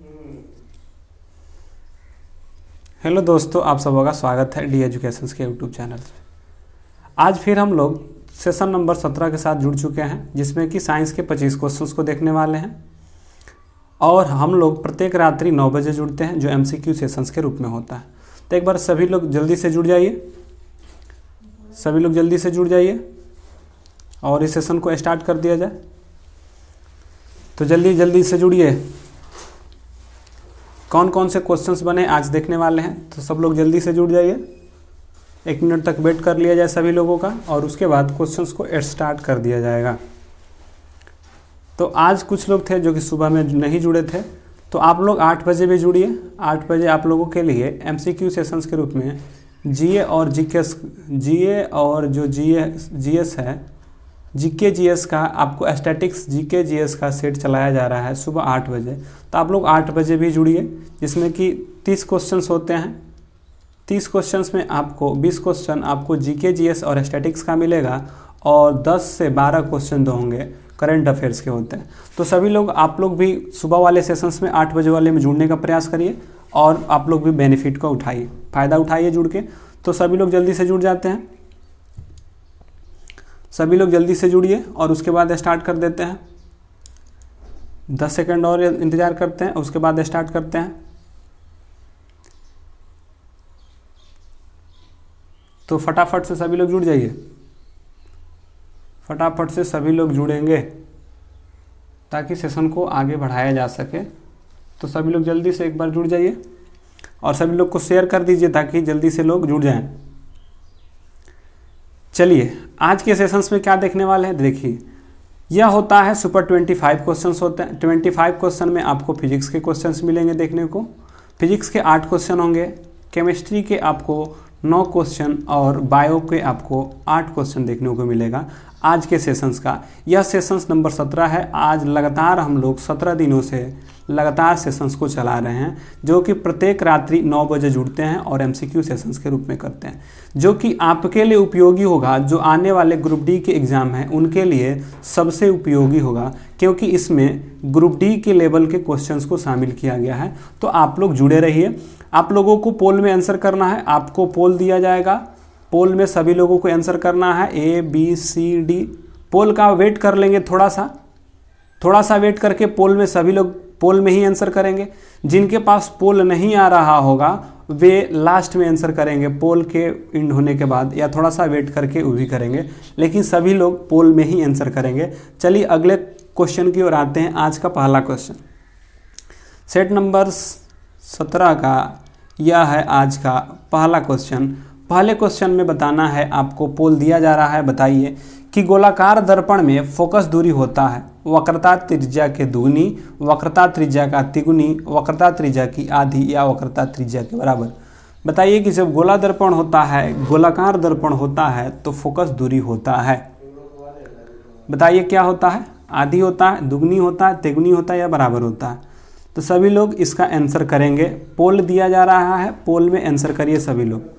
हम्म। Hello दोस्तों आप सब का स्वागत है डी एजुकेशन के यूट्यूब चैनल पे आज फिर हम लोग सेशन नंबर सत्रह के साथ जुड़ चुके हैं जिसमें कि साइंस के पच्चीस क्वेश्चंस को देखने वाले हैं और हम लोग प्रत्येक रात्रि नौ बजे जुड़ते हैं जो एमसीक्यू सेशंस के रूप में होता है तो एक बार सभी लोग जल्दी से जुड़ जाइए सभी लोग जल्दी से जुड़ जाइए और इस सेशन को स्टार्ट कर दिया जाए तो जल्दी जल्दी से जुड़िए कौन कौन से क्वेश्चंस बने आज देखने वाले हैं तो सब लोग जल्दी से जुड़ जाइए एक मिनट तक वेट कर लिया जाए सभी लोगों का और उसके बाद क्वेश्चंस को स्टार्ट कर दिया जाएगा तो आज कुछ लोग थे जो कि सुबह में नहीं जुड़े थे तो आप लोग आठ बजे भी जुड़िए आठ बजे आप लोगों के लिए एम सी क्यू सेशंस के रूप में जी ए और जी के जी ए और जो जी ए जी एस है जीके जीएस का आपको एस्टेटिक्स जीके जीएस का सेट चलाया जा रहा है सुबह आठ बजे तो आप लोग आठ बजे भी जुड़िए जिसमें कि तीस क्वेश्चन होते हैं तीस क्वेश्चन में आपको बीस क्वेश्चन आपको जीके जीएस और एस्टेटिक्स का मिलेगा और दस से बारह क्वेश्चन दो तो होंगे करंट अफेयर्स के होते हैं तो सभी लोग आप लोग भी सुबह वाले सेशंस में आठ बजे वाले में जुड़ने का प्रयास करिए और आप लोग भी बेनिफिट को उठाइए फ़ायदा उठाइए जुड़ के तो सभी लोग जल्दी से जुड़ जाते हैं सभी लोग जल्दी से जुड़िए और उसके बाद स्टार्ट कर देते हैं दस सेकंड और इंतज़ार करते हैं उसके बाद स्टार्ट करते हैं तो फटाफट से सभी लोग जुड़ जाइए फटाफट से सभी लोग जुड़ेंगे ताकि सेशन को आगे बढ़ाया जा सके तो सभी लोग जल्दी से एक बार जुड़ जाइए और सभी लोग को शेयर कर दीजिए ताकि जल्दी से लोग जुड़ जाएं चलिए आज के सेशंस में क्या देखने वाले हैं देखिए यह होता है सुपर ट्वेंटी फाइव क्वेश्चन होते हैं ट्वेंटी फाइव क्वेश्चन में आपको फिजिक्स के क्वेश्चन मिलेंगे देखने को फिजिक्स के आठ क्वेश्चन होंगे केमिस्ट्री के आपको नौ क्वेश्चन और बायो के आपको आठ क्वेश्चन देखने को मिलेगा आज के सेशंस का यह सेशंस नंबर सत्रह है आज लगातार हम लोग सत्रह दिनों से लगातार सेशंस को चला रहे हैं जो कि प्रत्येक रात्रि नौ बजे जुड़ते हैं और एमसीक्यू सेशंस के रूप में करते हैं जो कि आपके लिए उपयोगी होगा जो आने वाले ग्रुप डी के एग्ज़ाम हैं उनके लिए सबसे उपयोगी होगा क्योंकि इसमें ग्रुप डी के लेवल के क्वेश्चंस को शामिल किया गया है तो आप लोग जुड़े रहिए आप लोगों को पोल में आंसर करना है आपको पोल दिया जाएगा पोल में सभी लोगों को आंसर करना है ए बी सी डी पोल का वेट कर लेंगे थोड़ा सा थोड़ा सा वेट करके पोल में सभी लोग पोल में ही आंसर करेंगे जिनके पास पोल नहीं आ रहा होगा वे लास्ट में आंसर करेंगे पोल के इंड होने के बाद या थोड़ा सा वेट करके वो भी करेंगे लेकिन सभी लोग पोल में ही आंसर करेंगे चलिए अगले क्वेश्चन की ओर आते हैं आज का पहला क्वेश्चन सेट नंबर्स सत्रह का यह है आज का पहला क्वेश्चन पहले क्वेश्चन में बताना है आपको पोल दिया जा रहा है बताइए कि गोलाकार दर्पण में फोकस दूरी होता है वक्रता त्रिज्या के दुगुनी वक्रता त्रिज्या का तिगुनी वक्रता त्रिज्या की आधी या वक्रता त्रिज्या के बराबर बताइए कि जब गोला दर्पण होता है गोलाकार दर्पण होता है तो फोकस दूरी होता है बताइए क्या होता है आधी होता है दुगुनी होता है तिगुनी होता है या बराबर होता है तो सभी लोग इसका आंसर करेंगे पोल दिया जा रहा है पोल में आंसर करिए सभी लोग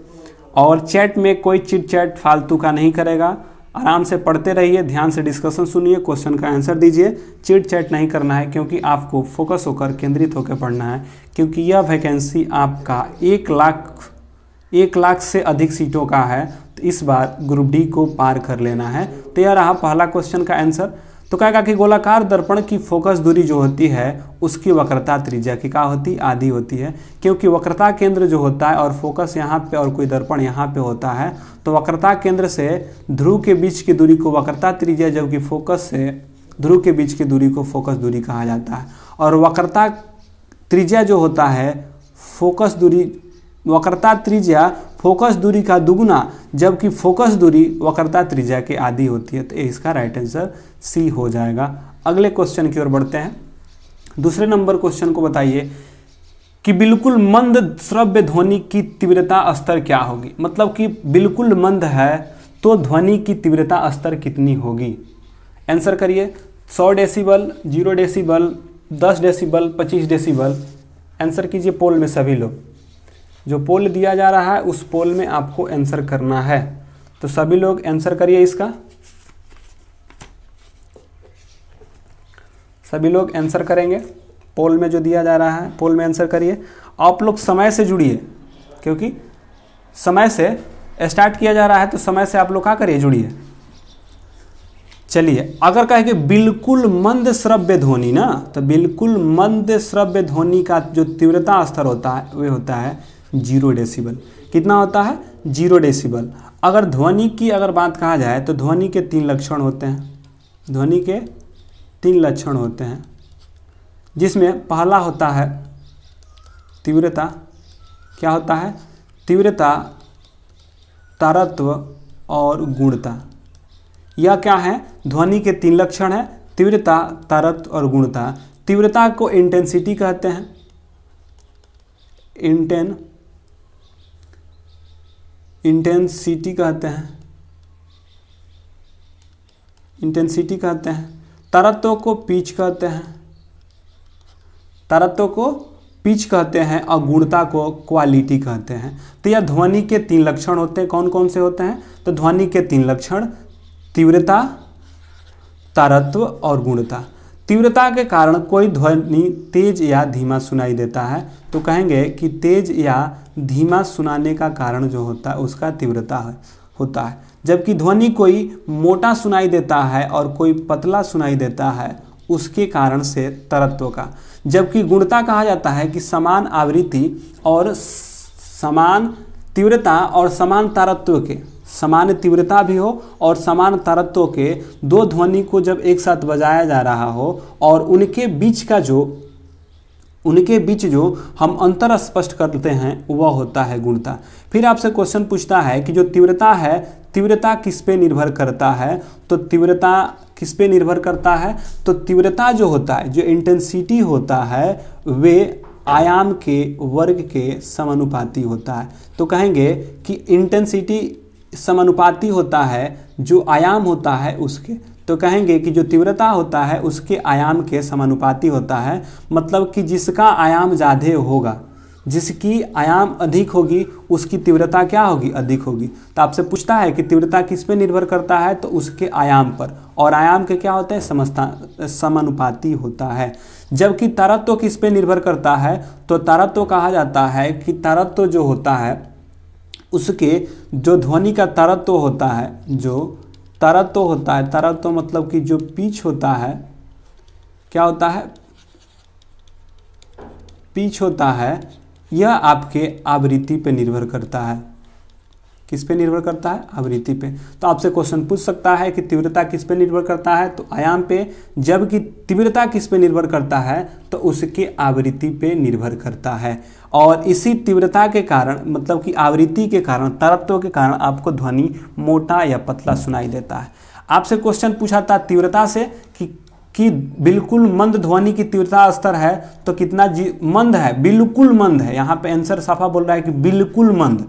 और चैट में कोई चिट चैट फालतू का नहीं करेगा आराम से पढ़ते रहिए ध्यान से डिस्कशन सुनिए क्वेश्चन का आंसर दीजिए चिट चैट नहीं करना है क्योंकि आपको फोकस होकर केंद्रित होकर पढ़ना है क्योंकि यह वैकेंसी आपका एक लाख एक लाख से अधिक सीटों का है तो इस बार ग्रुप डी को पार कर लेना है तो यह रहा पहला क्वेश्चन का आंसर तो कहेगा कि गोलाकार दर्पण की फोकस दूरी जो होती है उसकी वक्रता त्रिज्या की क्या होती आधी होती है क्योंकि वक्रता केंद्र जो होता है और फोकस यहाँ पे और कोई दर्पण यहाँ पे होता है तो वक्रता केंद्र से ध्रुव के बीच की दूरी को वक्रता त्रिज्या जबकि फोकस से ध्रुव के बीच की दूरी को फोकस दूरी कहा जाता है और वक्रता त्रिज्या जो होता है फोकस दूरी वक्रता त्रिज्या फोकस दूरी का दुगुना जबकि फोकस दूरी वक्रता त्रिज्या के आदि होती है तो इसका राइट आंसर सी हो जाएगा अगले क्वेश्चन की ओर बढ़ते हैं दूसरे नंबर क्वेश्चन को बताइए कि बिल्कुल मंद श्रव्य ध्वनि की तीव्रता स्तर क्या होगी मतलब कि बिल्कुल मंद है तो ध्वनि की तीव्रता स्तर कितनी होगी आंसर करिए 100 decibel 0 decibel 10 decibel 25 decibel answer कीजिए पोल में सभी लोग जो पोल दिया जा रहा है उस पोल में आपको आंसर करना है तो सभी लोग आंसर करिए इसका सभी लोग आंसर करेंगे पोल में जो दिया जा रहा है पोल में आंसर करिए आप लोग समय से जुड़िए क्योंकि समय से स्टार्ट किया जा रहा है तो समय से आप लोग क्या करिए जुड़िए चलिए अगर कहे कि बिल्कुल मंद श्रव्य ध्वनि ना तो बिल्कुल मंद श्रव्य ध्वनि का जो तीव्रता स्तर होता है वे होता है जीरो डेसिबल कितना होता है जीरो डेसिबल अगर ध्वनि की अगर बात कहा जाए तो ध्वनि के तीन लक्षण होते हैं ध्वनि के तीन लक्षण होते हैं जिसमें पहला होता है तीव्रता क्या होता है तीव्रता तारत्व और गुणता यह क्या है ध्वनि के तीन लक्षण हैं तीव्रता तारत्व और गुणता तीव्रता को इंटेंसिटी कहते हैं इंटेन इंटेंसिटी कहते हैं इंटेंसिटी कहते हैं तरत्व को पिच कहते हैं तरत्व को पिच कहते हैं और गुणता को क्वालिटी कहते हैं तो यह ध्वनि के तीन लक्षण होते हैं कौन कौन से होते हैं तो ध्वनि के तीन लक्षण तीव्रता तारत्व और गुणता तीव्रता के कारण कोई ध्वनि तेज या धीमा सुनाई देता है तो कहेंगे कि तेज या धीमा सुनाने का कारण जो होता है उसका तीव्रता है होता है जबकि ध्वनि कोई मोटा सुनाई देता है और कोई पतला सुनाई देता है उसके कारण से तरत्व का जबकि गुणता कहा जाता है कि समान आवृत्ति और समान तीव्रता और समान तारत्व के समान तीव्रता भी हो और समान तारत्व के दो ध्वनि को जब एक साथ बजाया जा रहा हो और उनके बीच का जो उनके बीच जो हम अंतर स्पष्ट करते हैं वह होता है गुणता फिर आपसे क्वेश्चन पूछता है कि जो तीव्रता है तीव्रता किस पे निर्भर करता है तो तीव्रता किस पे निर्भर करता है तो तीव्रता जो होता है जो इंटेंसिटी होता है वे आयाम के वर्ग के समानुपाती होता है तो कहेंगे कि इंटेंसिटी समानुपाती होता है जो आयाम होता है उसके तो कहेंगे कि जो तीव्रता होता है उसके आयाम के समानुपाती होता है मतलब कि जिसका आयाम ज़्यादा होगा जिसकी आयाम अधिक होगी उसकी तीव्रता क्या होगी अधिक होगी तो आपसे पूछता है कि तीव्रता किस पे निर्भर करता है तो उसके आयाम पर और आयाम के क्या होते हैं समस्ता समानुपाती होता है जबकि तारत्व किस पे निर्भर करता है तो तारत्व कहा जाता है कि तारत्व जो होता है उसके जो ध्वनि का तारत्व होता है जो तरत तो होता है तरत तो मतलब कि जो पीच होता है क्या होता है पीच होता है यह आपके आवृत्ति पर निर्भर करता है किस पे निर्भर करता है आवृत्ति पे तो आपसे क्वेश्चन पूछ सकता है कि तीव्रता किस पे निर्भर करता है तो आयाम पे जबकि तीव्रता किस पे निर्भर करता है तो उसके आवृत्ति पे निर्भर करता है और इसी तीव्रता के कारण मतलब कि आवृत्ति के कारण तरत्व के कारण आपको ध्वनि मोटा या पतला सुनाई देता है आपसे क्वेश्चन पूछा था तीव्रता से कि कि बिल्कुल मंद ध्वनि की तीव्रता स्तर है तो कितना जी मंद है बिल्कुल मंद है यहाँ पे आंसर साफा बोल रहा है कि बिल्कुल मंद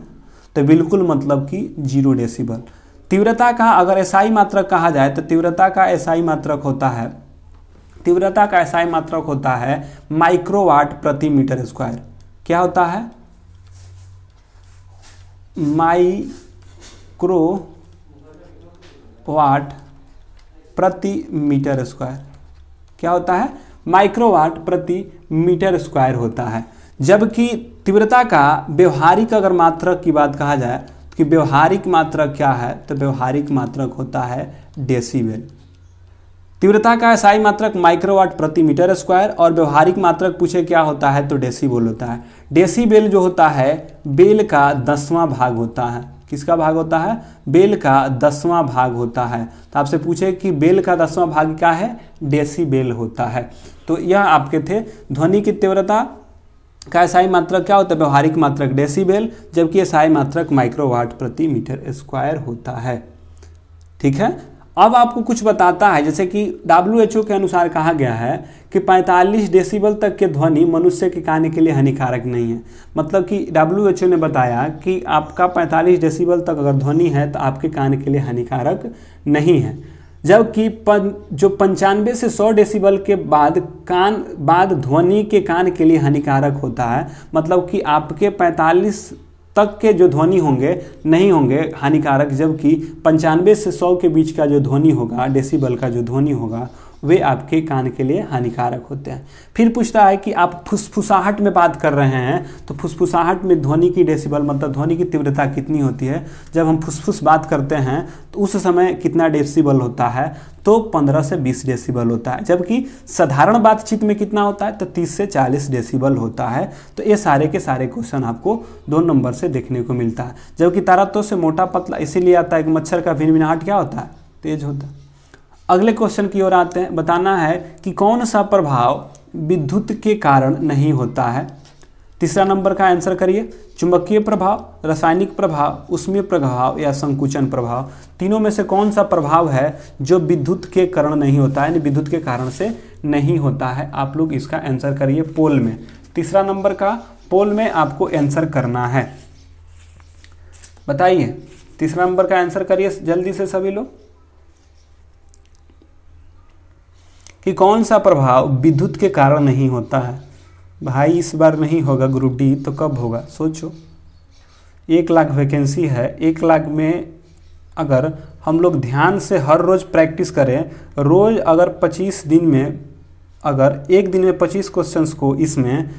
तो बिल्कुल मतलब कि जीरो डेसीबल तीव्रता का अगर एसआई मात्रक कहा जाए तो तीव्रता का एसआई मात्रक होता है तीव्रता का एसआई मात्रक होता है माइक्रोवाट प्रति मीटर स्क्वायर क्या होता है माइक्रो वाट प्रति मीटर स्क्वायर क्या होता है माइक्रोवाट प्रति मीटर स्क्वायर होता है जबकि तीव्रता का व्यवहारिक अगर मात्रक की बात कहा जाए तो कि व्यवहारिक मात्रक क्या है तो व्यवहारिक मात्रक होता है डेसीबेल तीव्रता का एसआई मात्रक माइक्रोवाट प्रति मीटर स्क्वायर और व्यवहारिक मात्रक पूछे क्या होता है तो डेसीबेल होता है डेसीबेल जो होता है बेल का दसवां भाग होता है किसका भाग होता है बेल का दसवां भाग होता है तो आपसे पूछे कि बेल का दसवां भाग क्या है डेसीबेल होता है तो यह आपके थे ध्वनि की तीव्रता का एसआई मात्रक क्या होता है व्यवहारिक मात्रक डेसीबेल जबकि एसआई मात्रक माइक्रोवाट प्रति मीटर स्क्वायर होता है ठीक है अब आपको कुछ बताता है जैसे कि डब्ल्यू के अनुसार कहा गया है कि 45 डेसिबल तक के ध्वनि मनुष्य के कान के लिए हानिकारक नहीं है मतलब कि डब्ल्यू ने बताया कि आपका 45 डेसिबल तक अगर ध्वनि है तो आपके कान के लिए हानिकारक नहीं है जबकि पन, जो पंचानवे से सौ डेसिबल के बाद कान बाद ध्वनि के कान के लिए हानिकारक होता है मतलब कि आपके पैंतालीस तक के जो ध्वनि होंगे नहीं होंगे हानिकारक जबकि पंचानवे से सौ के बीच का जो ध्वनि होगा डेसिबल का जो ध्वनि होगा वे आपके कान के लिए हानिकारक होते हैं फिर पूछता है कि आप फुसफुसाहट में बात कर रहे हैं तो फुसफुसाहट में ध्वनि की डेसिबल मतलब ध्वनि की तीव्रता कितनी होती है जब हम फुसफुस बात करते हैं तो उस समय कितना डेसिबल होता है तो 15 से 20 डेसिबल होता है जबकि साधारण बातचीत में कितना होता है तो 30 से 40 डेसिबल होता है तो ये सारे के सारे क्वेश्चन आपको दो नंबर से देखने को मिलता है जबकि तो से मोटा पतला इसीलिए आता है कि मच्छर का भिनाहट क्या होता है तेज होता है अगले क्वेश्चन की ओर आते हैं बताना है कि कौन सा प्रभाव विद्युत के कारण नहीं होता है तीसरा नंबर का आंसर करिए चुंबकीय प्रभाव रासायनिक प्रभाव उसमें प्रभाव या संकुचन प्रभाव तीनों में से कौन सा प्रभाव है जो विद्युत के कारण नहीं होता है यानी विद्युत के कारण से नहीं होता है आप लोग इसका आंसर करिए पोल में तीसरा नंबर का पोल में आपको आंसर करना है बताइए तीसरा नंबर का आंसर करिए जल्दी से सभी लोग कि कौन सा प्रभाव विद्युत के कारण नहीं होता है भाई इस बार नहीं होगा ग्रुप डी तो कब होगा सोचो एक लाख वैकेंसी है एक लाख में अगर हम लोग ध्यान से हर रोज़ प्रैक्टिस करें रोज़ अगर 25 दिन में अगर एक दिन में 25 क्वेश्चंस को इसमें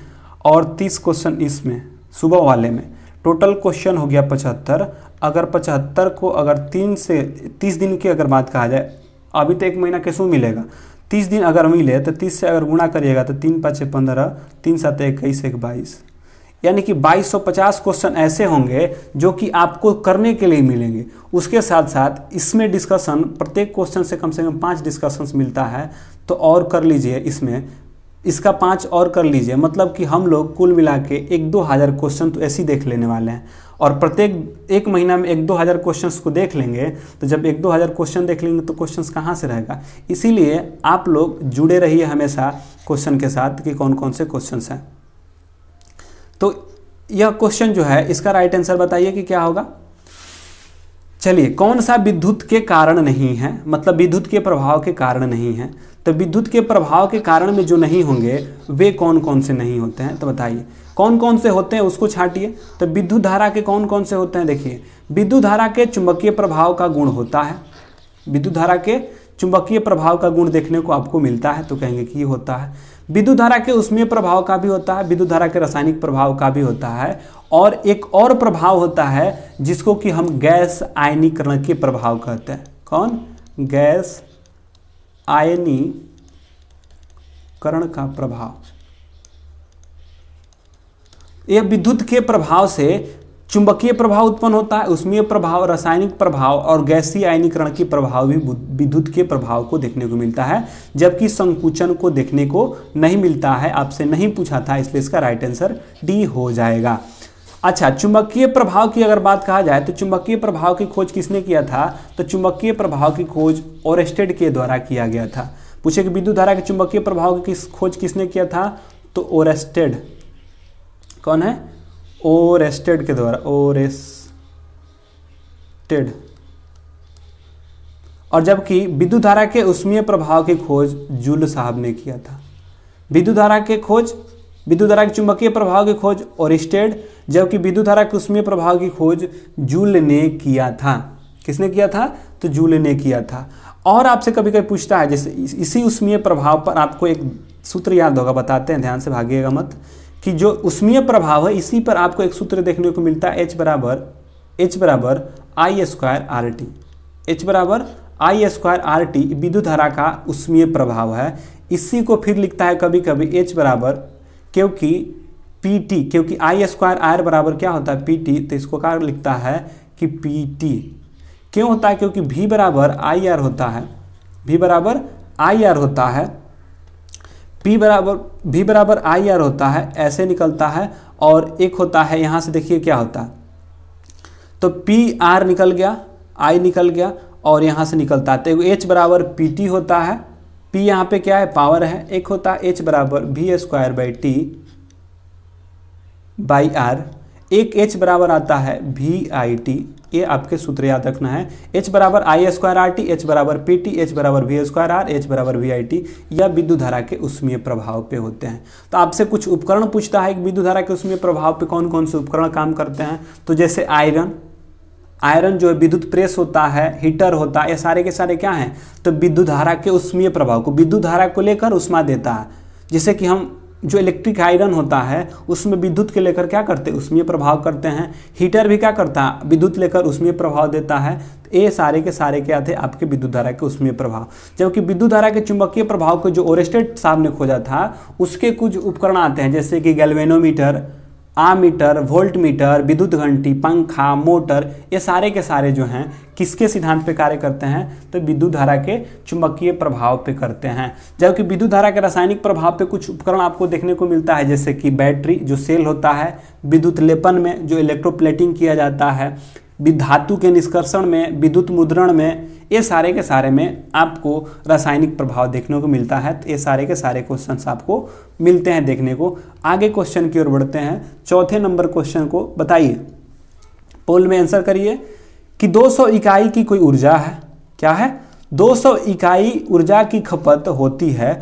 और 30 क्वेश्चन इसमें सुबह वाले में टोटल क्वेश्चन हो गया पचहत्तर अगर पचहत्तर को अगर तीन से तीस दिन की अगर बात कहा जाए अभी तो एक महीना कैसे मिलेगा तीस दिन अगर मिले तो तीस से अगर गुणा करिएगा तो तीन पाँच पंद्रह तीन सात इक्कीस एक बाईस यानी कि 2250 क्वेश्चन ऐसे होंगे जो कि आपको करने के लिए मिलेंगे उसके साथ साथ इसमें डिस्कशन प्रत्येक क्वेश्चन से कम से कम पाँच डिस्कशंस मिलता है तो और कर लीजिए इसमें इसका पांच और कर लीजिए मतलब कि हम लोग कुल मिला के एक दो हज़ार क्वेश्चन तो ऐसे ही देख लेने वाले हैं और प्रत्येक एक महीना में एक दो हज़ार क्वेश्चन को देख लेंगे तो जब एक दो हज़ार क्वेश्चन देख लेंगे तो क्वेश्चन कहाँ से रहेगा इसीलिए आप लोग जुड़े रहिए हमेशा क्वेश्चन के साथ कि कौन कौन से क्वेश्चन हैं तो यह क्वेश्चन जो है इसका राइट आंसर बताइए कि क्या होगा चलिए कौन सा विद्युत के कारण नहीं है मतलब विद्युत के प्रभाव के कारण नहीं है तो विद्युत के प्रभाव के कारण में जो नहीं होंगे वे कौन कौन से नहीं होते हैं तो बताइए कौन कौन से होते हैं उसको छाटिए तो विद्युत धारा के कौन कौन से होते हैं देखिए विद्युत धारा के चुंबकीय प्रभाव का गुण होता है विद्युत धारा के चुंबकीय प्रभाव का गुण देखने को आपको मिलता है तो कहेंगे कि होता है विद्युत धारा के उसमें प्रभाव का भी होता है विद्युत धारा के रासायनिक प्रभाव का भी होता है और एक और प्रभाव होता है जिसको कि हम गैस आयनीकरण के प्रभाव कहते हैं कौन गैस आयनीकरण का प्रभाव यह विद्युत के प्रभाव से चुंबकीय प्रभाव उत्पन्न होता है उसमें प्रभाव रासायनिक प्रभाव और गैसीय आयनीकरण के प्रभाव भी विद्युत के प्रभाव को देखने को मिलता है जबकि संकुचन को देखने को नहीं मिलता है आपसे नहीं पूछा था इसलिए इसका राइट आंसर डी हो जाएगा अच्छा चुंबकीय प्रभाव की अगर बात कहा जाए तो चुंबकीय प्रभाव की खोज किसने किया था तो चुंबकीय प्रभाव की खोज ओरेस्टेड के द्वारा किया गया था पूछे कि विद्युत धारा के चुंबकीय प्रभाव की खोज किसने किया था तो ओरेस्टेड कौन है ओरेस्टेड के द्वारा ओरेस्टेड और जबकि विद्युत धारा के उष्मीय प्रभाव की खोज जूल साहब ने किया था विद्युत धारा के खोज विद्युत धारा के चुंबकीय प्रभाव की खोज ओरिस्टेड जबकि विद्युत धारा के उष्मीय प्रभाव की खोज जूल ने किया था किसने किया था तो जूल ने किया था और आपसे कभी कभी पूछता है जैसे इसी उष्मीय प्रभाव पर आपको एक सूत्र याद होगा बताते हैं ध्यान से भागिएगा मत कि जो उष्मीय प्रभाव है इसी पर आपको एक सूत्र देखने को मिलता है एच बराबर एच बराबर I square R T H बराबर आई स्क्वायर आर टी विद्युत धारा का उष्मीय प्रभाव है इसी को फिर लिखता है कभी कभी एच बराबर क्योंकि पी टी क्योंकि आई स्क्वायर आर बराबर क्या होता है पी टी तो इसको क्या लिखता है कि पी टी क्यों होता है क्योंकि भी बराबर आई आर होता है भी बराबर आई आर होता है पी बराबर भी बराबर आई आर होता है ऐसे निकलता है और एक होता है यहाँ से देखिए क्या होता है तो पी आर निकल गया आई निकल गया और यहाँ से निकलता है तो एच बराबर पी टी होता है P यहाँ पे क्या है पावर है एक होता है एच बराबर V square by T by R एक एच बराबर आता है वी आई टी ये आपके सूत्र याद रखना है एच बराबर I square R T H बराबर पी टी एच बराबर वी स्क्वायर आर एच बराबर वी आई टी या विद्युत धारा के उसमें प्रभाव पे होते हैं तो आपसे कुछ उपकरण पूछता है कि विद्युत धारा के उसमें प्रभाव पे कौन कौन से उपकरण काम करते हैं तो जैसे आयरन आयरन जो है विद्युत प्रेस होता है हीटर होता है ये सारे के सारे क्या हैं तो विद्युत धारा के उष्मीय प्रभाव को विद्युत धारा को लेकर उष्मा देता है जैसे कि हम जो इलेक्ट्रिक आयरन होता है उसमें विद्युत के लेकर क्या करते हैं उष्मीय प्रभाव करते हैं हीटर भी क्या करता है विद्युत लेकर उष्मीय प्रभाव देता है तो ये सारे के सारे क्या थे आपके विद्युत धारा के उष्मीय प्रभाव जबकि विद्युत धारा के चुंबकीय प्रभाव को जो ओरेस्टेड साहब ने खोजा था उसके कुछ उपकरण आते हैं जैसे कि गैल्वेनोमीटर आमीटर वोल्ट मीटर विद्युत घंटी पंखा मोटर ये सारे के सारे जो हैं किसके सिद्धांत पे कार्य करते हैं तो विद्युत धारा के चुंबकीय प्रभाव पे करते हैं जबकि विद्युत धारा के रासायनिक प्रभाव पे कुछ उपकरण आपको देखने को मिलता है जैसे कि बैटरी जो सेल होता है विद्युत लेपन में जो इलेक्ट्रोप्लेटिंग किया जाता है धातु के निष्कर्षण में विद्युत मुद्रण में ये सारे के सारे में आपको रासायनिक प्रभाव देखने को मिलता है तो ये सारे के सारे क्वेश्चन आपको मिलते हैं देखने को आगे क्वेश्चन की ओर बढ़ते हैं चौथे नंबर क्वेश्चन को बताइए पोल में आंसर करिए कि 200 इकाई की कोई ऊर्जा है क्या है 200 इकाई ऊर्जा की खपत होती है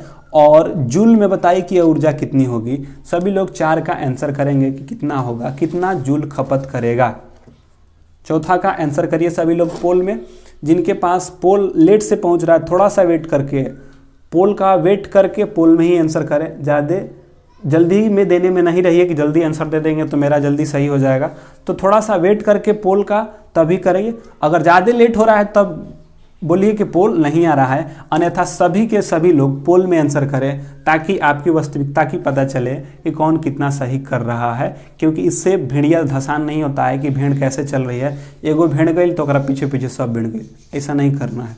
और जूल में बताइए कि यह ऊर्जा कितनी होगी सभी लोग चार का आंसर करेंगे कि कितना होगा कितना जूल खपत करेगा चौथा का आंसर करिए सभी लोग पोल में जिनके पास पोल लेट से पहुंच रहा है थोड़ा सा वेट करके पोल का वेट करके पोल में ही आंसर करें ज़्यादा जल्दी में देने में नहीं रहिए कि जल्दी आंसर दे देंगे तो मेरा जल्दी सही हो जाएगा तो थोड़ा सा वेट करके पोल का तभी करेंगे अगर ज़्यादा लेट हो रहा है तब बोलिए कि पोल नहीं आ रहा है अन्यथा सभी के सभी लोग पोल में आंसर करें ताकि आपकी वास्तविकता की पता चले कि कौन कितना सही कर रहा है क्योंकि इससे भेड़िया धसान नहीं होता है कि भेड़ कैसे चल रही है एगो भेड़ गई तो ओकरा पीछे पीछे सब भेड़ गई ऐसा नहीं करना है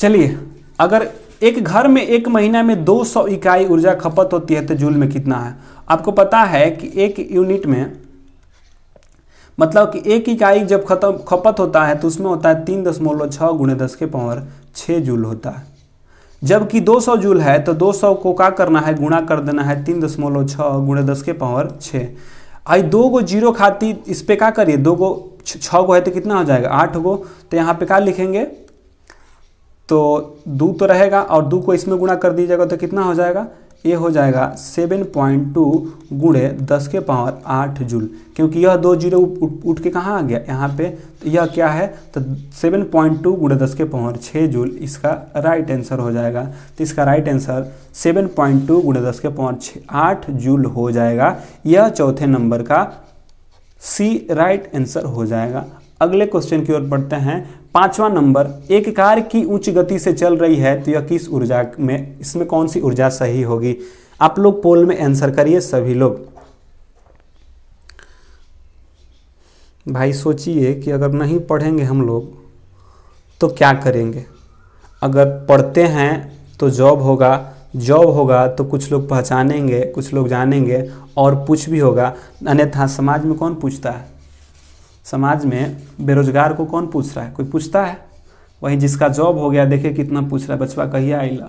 चलिए अगर एक घर में एक महीना में 200 इकाई ऊर्जा खपत होती है तो जूल में कितना है आपको पता है कि एक यूनिट में मतलब कि एक इकाई जब खत्म खपत होता है तो उसमें होता है तीन दशमलव छः गुणे दस के पावर छः जूल होता है जबकि 200 जूल है तो 200 को क्या करना है गुणा कर देना है तीन दशमलव छः गुणे दस के पावर छः आई दो गो जीरो खाती इस पर क्या करिए दो गो छः गो है तो कितना हो जाएगा आठ गो तो यहाँ पे क्या लिखेंगे तो दो तो रहेगा और दो को इसमें गुणा कर दीजिएगा तो कितना हो जाएगा ये हो जाएगा सेवन पॉइंट टू गुणे दस के पावर आठ जूल क्योंकि यह दो जीरो उठ, के कहाँ आ गया यहाँ पे तो यह क्या है तो सेवन पॉइंट टू गुणे दस के पावर छः जूल इसका राइट आंसर हो जाएगा तो इसका right answer seven point two गुणे दस के पावर छः आठ जूल हो जाएगा यह चौथे नंबर का सी राइट आंसर हो जाएगा अगले क्वेश्चन की ओर बढ़ते हैं पांचवा नंबर एक कार की उच्च गति से चल रही है तो यह किस ऊर्जा में इसमें कौन सी ऊर्जा सही होगी आप लोग पोल में आंसर करिए सभी लोग भाई सोचिए कि अगर नहीं पढ़ेंगे हम लोग तो क्या करेंगे अगर पढ़ते हैं तो जॉब होगा जॉब होगा तो कुछ लोग पहचानेंगे कुछ लोग जानेंगे और कुछ भी होगा अन्यथा समाज में कौन पूछता है समाज में बेरोजगार को कौन पूछ रहा है कोई पूछता है वही जिसका जॉब हो गया देखे कितना पूछ रहा है बचवा कहिए ला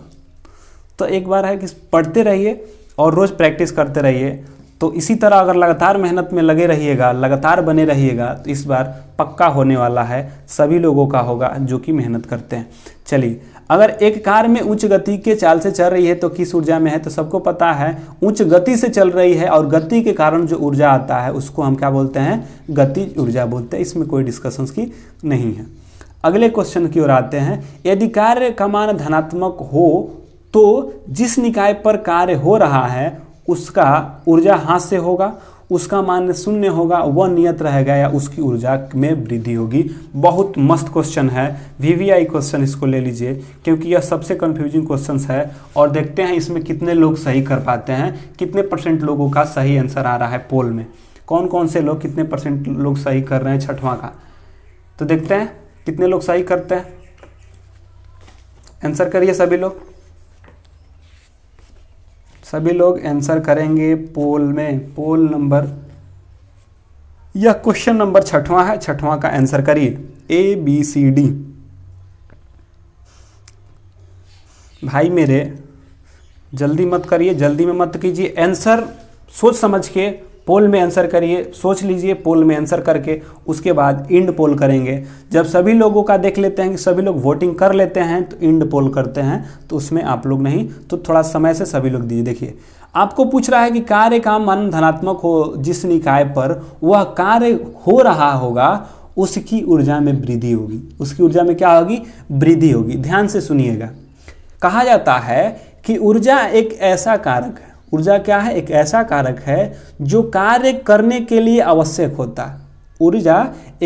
तो एक बार है कि पढ़ते रहिए और रोज़ प्रैक्टिस करते रहिए तो इसी तरह अगर लगातार मेहनत में लगे रहिएगा लगातार बने रहिएगा तो इस बार पक्का होने वाला है सभी लोगों का होगा जो कि मेहनत करते हैं चलिए अगर एक कार में उच्च गति के चाल से चल रही है तो किस ऊर्जा में है तो सबको पता है उच्च गति से चल रही है और गति के कारण जो ऊर्जा आता है उसको हम क्या बोलते हैं गति ऊर्जा बोलते हैं इसमें कोई डिस्कशंस की नहीं है अगले क्वेश्चन की ओर आते हैं यदि कार्य का मान धनात्मक हो तो जिस निकाय पर कार्य हो रहा है उसका ऊर्जा हाथ से होगा उसका मान शून्य होगा वह नियत रहेगा या उसकी ऊर्जा में वृद्धि होगी बहुत मस्त क्वेश्चन है वीवीआई क्वेश्चन इसको ले लीजिए क्योंकि यह सबसे कन्फ्यूजिंग क्वेश्चन है और देखते हैं इसमें कितने लोग सही कर पाते हैं कितने परसेंट लोगों का सही आंसर आ रहा है पोल में कौन कौन से लोग कितने परसेंट लोग सही कर रहे हैं छठवां का तो देखते हैं कितने लोग सही करते हैं आंसर करिए सभी लोग सभी लोग आंसर करेंगे पोल में पोल नंबर यह क्वेश्चन नंबर छठवां है छठवां का आंसर करिए ए बी सी डी भाई मेरे जल्दी मत करिए जल्दी में मत कीजिए आंसर सोच समझ के पोल में आंसर करिए सोच लीजिए पोल में आंसर करके उसके बाद इंड पोल करेंगे जब सभी लोगों का देख लेते हैं कि सभी लोग वोटिंग कर लेते हैं तो इंड पोल करते हैं तो उसमें आप लोग नहीं तो थोड़ा समय से सभी लोग दीजिए देखिए आपको पूछ रहा है कि कार्य का मन धनात्मक हो जिस निकाय पर वह कार्य हो रहा होगा उसकी ऊर्जा में वृद्धि होगी उसकी ऊर्जा में क्या होगी वृद्धि होगी ध्यान से सुनिएगा कहा जाता है कि ऊर्जा एक ऐसा कारक है ऊर्जा क्या है एक ऐसा कारक है जो कार्य करने के लिए आवश्यक होता है ऊर्जा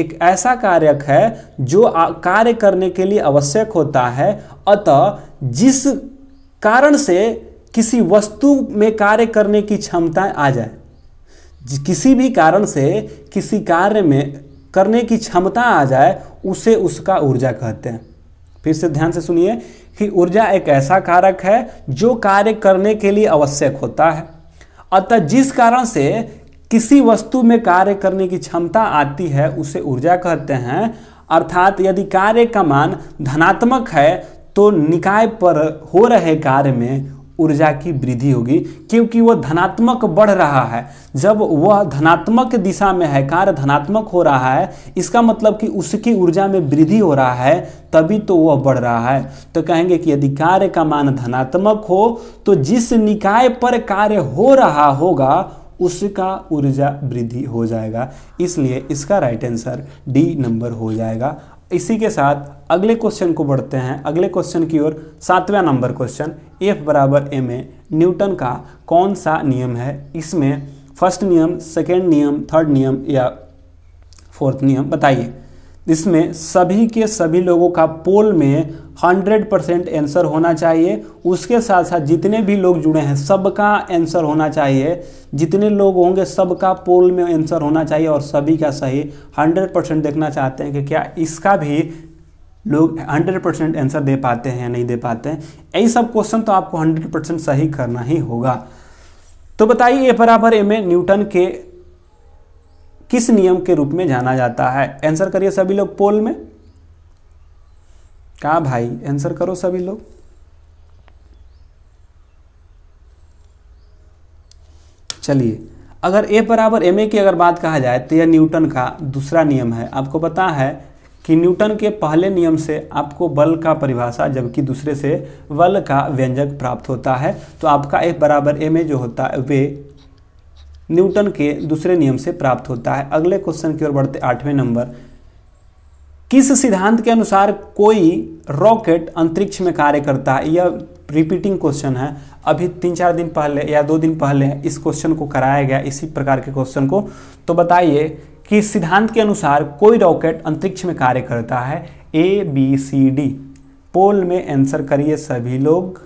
एक ऐसा कारक है जो कार्य करने के लिए आवश्यक होता है अतः जिस कारण से किसी वस्तु में कार्य करने की क्षमता आ जाए किसी भी कारण से किसी कार्य में करने की क्षमता आ जाए उसे उसका ऊर्जा कहते हैं फिर से ध्यान से सुनिए कि ऊर्जा एक ऐसा कारक है जो कार्य करने के लिए आवश्यक होता है अतः जिस कारण से किसी वस्तु में कार्य करने की क्षमता आती है उसे ऊर्जा कहते हैं अर्थात यदि कार्य का मान धनात्मक है तो निकाय पर हो रहे कार्य में ऊर्जा की वृद्धि होगी क्योंकि वह धनात्मक बढ़ रहा है जब वह धनात्मक दिशा में है कार्य धनात्मक हो रहा है इसका मतलब कि उसकी ऊर्जा में वृद्धि हो रहा है तभी तो वह बढ़ रहा है तो कहेंगे कि यदि कार्य का मान धनात्मक हो तो जिस निकाय पर कार्य हो रहा होगा उसका ऊर्जा वृद्धि हो जाएगा इसलिए इसका राइट आंसर डी नंबर हो जाएगा इसी के साथ अगले क्वेश्चन को बढ़ते हैं अगले क्वेश्चन की ओर सातवें नंबर क्वेश्चन एफ बराबर एम ए न्यूटन का कौन सा नियम है इसमें फर्स्ट नियम सेकेंड नियम थर्ड नियम या फोर्थ नियम बताइए इसमें सभी के सभी लोगों का पोल में 100 परसेंट आंसर होना चाहिए उसके साथ साथ जितने भी लोग जुड़े हैं सबका आंसर होना चाहिए जितने लोग होंगे सबका पोल में आंसर होना चाहिए और सभी का सही 100 परसेंट देखना चाहते हैं कि क्या इसका भी लोग 100 परसेंट आंसर दे पाते हैं या नहीं दे पाते हैं यही सब क्वेश्चन तो आपको 100 परसेंट सही करना ही होगा तो बताइए ए बराबर ए में न्यूटन के किस नियम के रूप में जाना जाता है आंसर करिए सभी लोग पोल में कहा भाई आंसर करो सभी लोग चलिए अगर ए बराबर एम ए की अगर बात कहा जाए तो यह न्यूटन का दूसरा नियम है आपको पता है कि न्यूटन के पहले नियम से आपको बल का परिभाषा जबकि दूसरे से बल का व्यंजक प्राप्त होता है तो आपका एक बराबर एम ए जो होता है वे न्यूटन के दूसरे नियम से प्राप्त होता है अगले क्वेश्चन की ओर बढ़ते आठवें नंबर किस सिद्धांत के अनुसार कोई रॉकेट अंतरिक्ष में कार्य करता है यह रिपीटिंग क्वेश्चन है अभी तीन चार दिन पहले या दो दिन पहले इस क्वेश्चन को कराया गया इसी प्रकार के क्वेश्चन को तो बताइए कि सिद्धांत के अनुसार कोई रॉकेट अंतरिक्ष में कार्य करता है ए बी सी डी पोल में आंसर करिए सभी लोग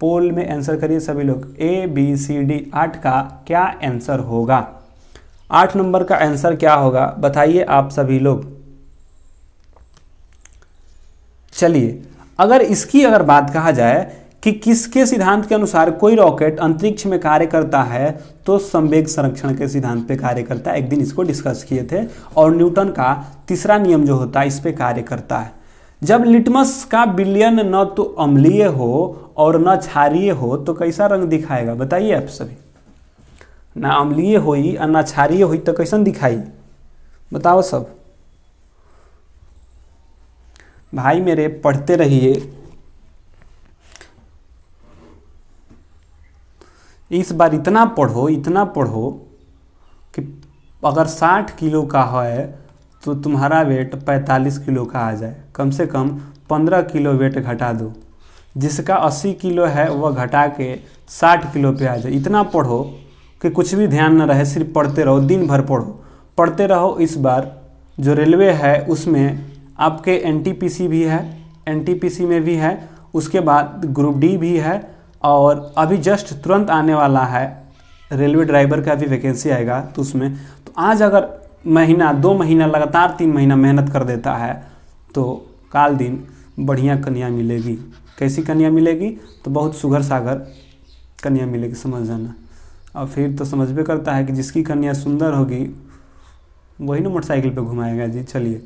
पोल में आंसर करिए सभी लोग ए बी सी डी आठ का क्या आंसर होगा आठ नंबर का आंसर क्या होगा बताइए आप सभी लोग चलिए अगर इसकी अगर बात कहा जाए कि किसके सिद्धांत के अनुसार कोई रॉकेट अंतरिक्ष में कार्य करता है तो संवेग संरक्षण के सिद्धांत पे कार्य करता है एक दिन इसको डिस्कस किए थे और न्यूटन का तीसरा नियम जो होता है इस पे कार्य करता है जब लिटमस का विलयन न तो अम्लीय हो और न क्षारिय हो तो कैसा रंग दिखाएगा बताइए आप सभी ना अम्लीय हो न ना हो तो कैसा दिखाई बताओ सब भाई मेरे पढ़ते रहिए इस बार इतना पढ़ो इतना पढ़ो कि अगर 60 किलो का है तो तुम्हारा वेट 45 किलो का आ जाए कम से कम 15 किलो वेट घटा दो जिसका 80 किलो है वह घटा के 60 किलो पे आ जाए इतना पढ़ो कि कुछ भी ध्यान न रहे सिर्फ पढ़ते रहो दिन भर पढ़ो पढ़ते रहो इस बार जो रेलवे है उसमें आपके एन भी है एन में भी है उसके बाद ग्रुप डी भी है और अभी जस्ट तुरंत आने वाला है रेलवे ड्राइवर का भी वैकेंसी आएगा तो उसमें तो आज अगर महीना दो महीना लगातार तीन महीना मेहनत कर देता है तो काल दिन बढ़िया कन्या मिलेगी कैसी कन्या मिलेगी तो बहुत सुघर सागर कन्या मिलेगी समझ जाना और फिर तो समझबे करता है कि जिसकी कन्या सुंदर होगी वही ना मोटरसाइकिल पे घुमाएगा जी चलिए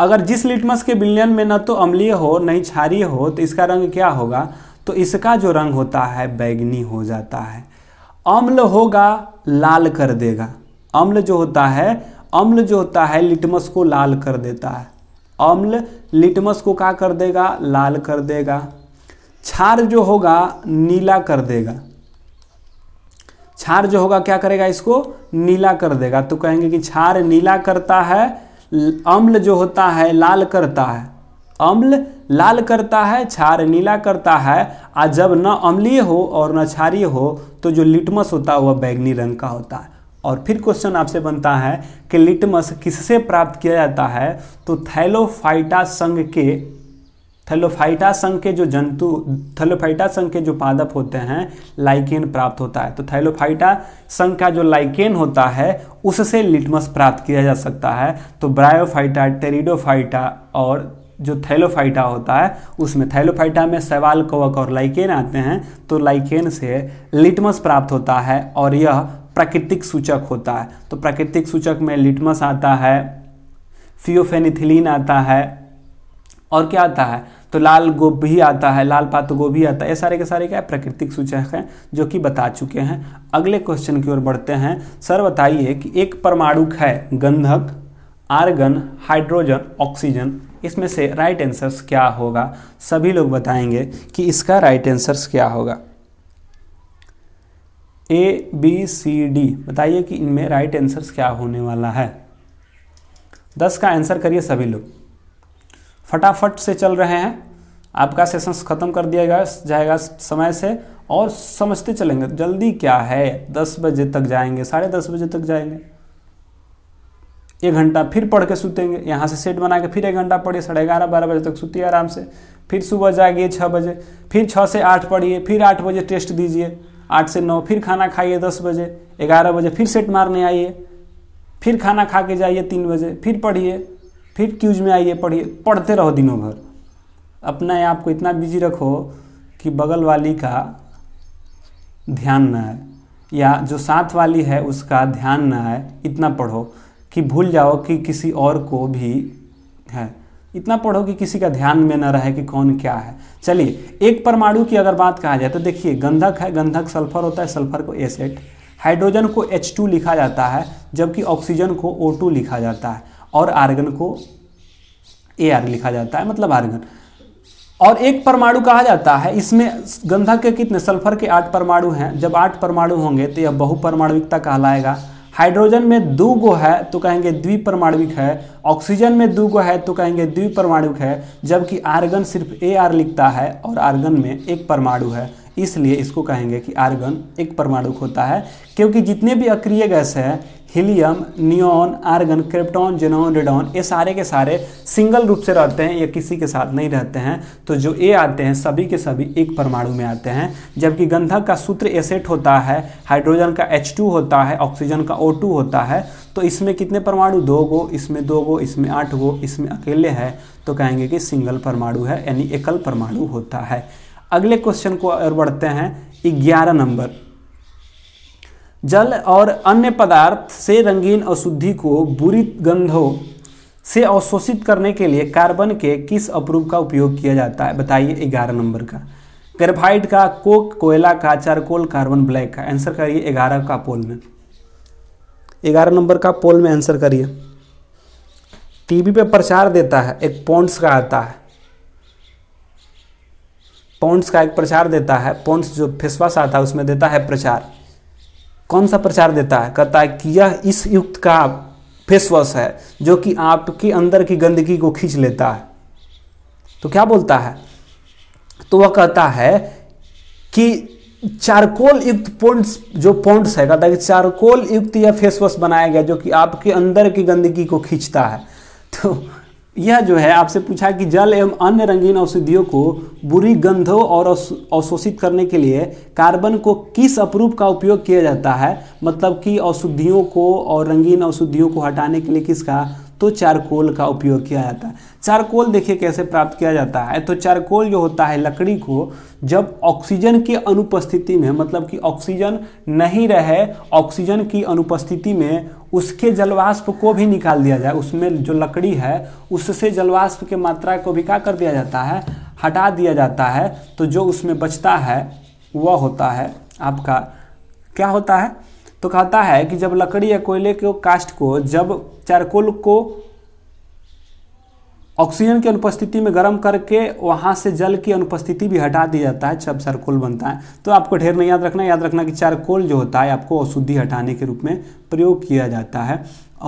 अगर जिस लिटमस के बिलियन में न तो अम्लीय हो ही क्षारीय हो तो इसका रंग क्या होगा तो इसका जो रंग होता है बैगनी हो जाता है अम्ल होगा लाल कर देगा अम्ल जो होता है अम्ल जो होता है लिटमस को लाल कर देता है अम्ल लिटमस को क्या कर देगा लाल कर देगा क्षार जो होगा नीला कर देगा छार जो होगा क्या करेगा इसको नीला कर देगा तो कहेंगे कि छार नीला करता है अम्ल जो होता है लाल करता है अम्ल लाल करता है छार नीला करता है और जब न अम्लीय हो और न क्षारीय हो तो जो लिटमस होता है वह बैगनी रंग का होता है और फिर क्वेश्चन आपसे बनता है कि लिटमस किससे प्राप्त किया जाता है तो थैलोफाइटा संघ के थैलोफाइटा संघ के जो जंतु थैलोफाइटा संघ के जो पादप होते हैं लाइकेन प्राप्त होता है तो थैलोफाइटा संघ का जो लाइकेन होता है उससे लिटमस प्राप्त किया जा सकता है तो ब्रायोफाइटा टेरिडोफाइटा और जो थैलोफाइटा होता है उसमें थैलोफाइटा में सवाल कवक और लाइकेन आते हैं तो लाइकेन से लिटमस प्राप्त होता है और यह प्राकृतिक सूचक होता है तो प्राकृतिक सूचक में लिटमस आता है फियोफेनिथिलीन आता है और क्या आता है तो लाल गोभी आता है लाल पात गोभी आता है ये सारे के सारे क्या प्राकृतिक सूचक हैं जो कि बता चुके हैं अगले क्वेश्चन की ओर बढ़ते हैं सर बताइए कि एक परमाणु है गंधक आर्गन हाइड्रोजन ऑक्सीजन इसमें से राइट आंसर्स क्या होगा सभी लोग बताएंगे कि इसका राइट आंसर्स क्या होगा ए बी सी डी बताइए कि इनमें राइट आंसर्स क्या होने वाला है दस का आंसर करिए सभी लोग फटाफट से चल रहे हैं आपका सेशन ख़त्म कर दिया गया जाएगा समय से और समझते चलेंगे जल्दी क्या है दस बजे तक जाएंगे साढ़े दस बजे तक जाएंगे एक घंटा फिर पढ़ के सुतेंगे यहाँ से सेट बना के फिर एक घंटा पढ़िए साढ़े ग्यारह बारह बजे तक सुतिए आराम से फिर सुबह जाइए छः बजे फिर छः से आठ पढ़िए फिर आठ बजे टेस्ट दीजिए आठ से नौ फिर खाना खाइए दस बजे ग्यारह बजे फिर सेट मारने आइए फिर खाना खा के जाइए तीन बजे फिर पढ़िए फिर क्यूज में आइए पढ़िए पढ़ते रहो दिनों भर अपने आप को इतना बिजी रखो कि बगल वाली का ध्यान न आए या जो साथ वाली है उसका ध्यान न आए इतना पढ़ो कि भूल जाओ कि किसी और को भी है इतना पढ़ो कि किसी का ध्यान में न रहे कि कौन क्या है चलिए एक परमाणु की अगर बात कहा जाए तो देखिए गंधक है गंधक सल्फर होता है सल्फर को एसेट हाइड्रोजन को टू लिखा जाता है जबकि ऑक्सीजन को टू लिखा जाता है और आर्गन को AR लिखा जाता है मतलब आर्गन और एक परमाणु कहा जाता है इसमें गंधक के कितने सल्फर के आठ परमाणु हैं जब आठ परमाणु होंगे तो यह बहुपरमाणुकता कहलाएगा हाइड्रोजन में दो गो है तो कहेंगे द्विपरमाणुक है ऑक्सीजन में दो गो है तो कहेंगे द्विपरमाणुक है जबकि आर्गन सिर्फ ए आर लिखता है और आर्गन में एक परमाणु है इसलिए इसको कहेंगे कि आर्गन एक परमाणुक होता है क्योंकि जितने भी अक्रिय गैस है helium neon argon krypton xenon radon ये सारे के सारे सिंगल रूप से रहते हैं या किसी के साथ नहीं रहते हैं तो जो ए आते हैं सभी के सभी एक परमाणु में आते हैं जबकि गंधक का सूत्र एसेट होता है हाइड्रोजन का टू होता है ऑक्सीजन का टू होता है तो इसमें कितने परमाणु दो गो इसमें दो गो इसमें आठ गो इसमें अकेले है तो कहेंगे कि सिंगल परमाणु है यानी एकल परमाणु होता है अगले क्वेश्चन को और बढ़ते हैं ग्यारह नंबर जल और अन्य पदार्थ से रंगीन अशुद्धि को बुरी गंधों से अवशोषित करने के लिए कार्बन के किस अप्रूप का उपयोग किया जाता है बताइए ग्यारह नंबर का ग्रेफाइट का कोक कोयला का चारकोल कार्बन ब्लैक का आंसर करिए ग्यारह का पोल में ग्यारह नंबर का पोल में आंसर करिए टीवी पे प्रचार देता है एक पॉन्ट्स का आता है पॉन्ट्स का एक प्रचार देता है पॉन्ट्स जो फेसवाश आता है उसमें देता है प्रचार कौन सा प्रचार देता है कहता है कि यह इस युक्त का फेसवॉश है जो कि आपके अंदर की गंदगी को खींच लेता है तो क्या बोलता है तो वह कहता है कि चारकोल युक्त पॉन्ड्स जो पॉन्ड्स है कहता है कि चारकोल युक्त यह फेस वॉश बनाया गया जो कि आपके अंदर की गंदगी को खींचता है तो यह जो है आपसे पूछा कि जल एवं अन्य रंगीन औषधियों को बुरी गंधों और अवशोषित करने के लिए कार्बन को किस अप्रूप का उपयोग किया जाता है मतलब कि औषधियों को और रंगीन औषधियों को हटाने के लिए किसका तो चारकोल का उपयोग किया जाता है चारकोल देखिए कैसे प्राप्त किया जाता है तो चारकोल जो होता है लकड़ी को जब ऑक्सीजन की अनुपस्थिति में मतलब कि ऑक्सीजन नहीं रहे ऑक्सीजन की अनुपस्थिति में उसके जलवाष्प को भी निकाल दिया जाए उसमें जो लकड़ी है उससे जलवाष्प के मात्रा को भी क्या कर दिया जाता है हटा दिया जाता है तो जो उसमें बचता है वह होता है आपका क्या होता है तो कहता है कि जब लकड़ी या कोयले के कास्ट को जब चारकोल को ऑक्सीजन की अनुपस्थिति में गर्म करके वहाँ से जल की अनुपस्थिति भी हटा दिया जाता है जब चारकोल बनता है तो आपको ढेर नहीं याद रखना याद रखना कि चारकोल जो होता है आपको अशुद्धि हटाने के रूप में प्रयोग किया जाता है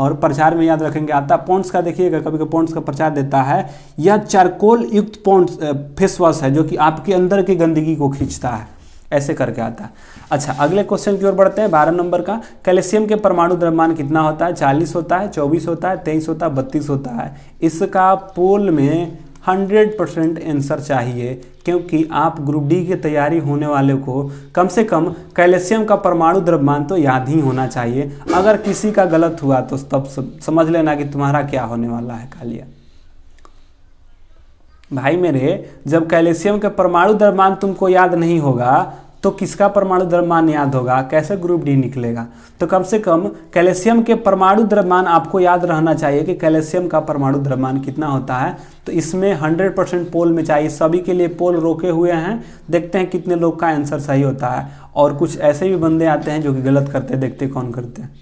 और प्रचार में याद रखेंगे आता पॉन्ट्स का देखिएगा कभी कभी पॉन्ट्स का प्रचार देता है यह चारकोल युक्त पॉन्ट्स फेस वॉश है जो कि आपके अंदर की गंदगी को खींचता है ऐसे करके आता है अच्छा अगले क्वेश्चन की ओर बढ़ते हैं बारह नंबर का कैल्शियम के परमाणु द्रव्यमान कितना होता है चालीस होता है चौबीस होता है तेईस होता है बत्तीस होता है इसका पोल में हंड्रेड परसेंट आंसर चाहिए क्योंकि आप ग्रुप डी की तैयारी होने वाले को कम से कम कैल्शियम का परमाणु द्रव्यमान तो याद ही होना चाहिए अगर किसी का गलत हुआ तो तब समझ लेना कि तुम्हारा क्या होने वाला है कालिया भाई मेरे जब कैल्शियम के परमाणु द्रव्यमान तुमको याद नहीं होगा तो किसका परमाणु द्रव्यमान याद होगा कैसे ग्रुप डी निकलेगा तो कम से कम कैल्शियम के परमाणु द्रव्यमान आपको याद रहना चाहिए कि कैल्शियम का परमाणु द्रव्यमान कितना होता है तो इसमें 100 परसेंट पोल में चाहिए सभी के लिए पोल रोके हुए हैं देखते हैं कितने लोग का आंसर सही होता है और कुछ ऐसे भी बंदे आते हैं जो कि गलत करते हैं देखते कौन करते हैं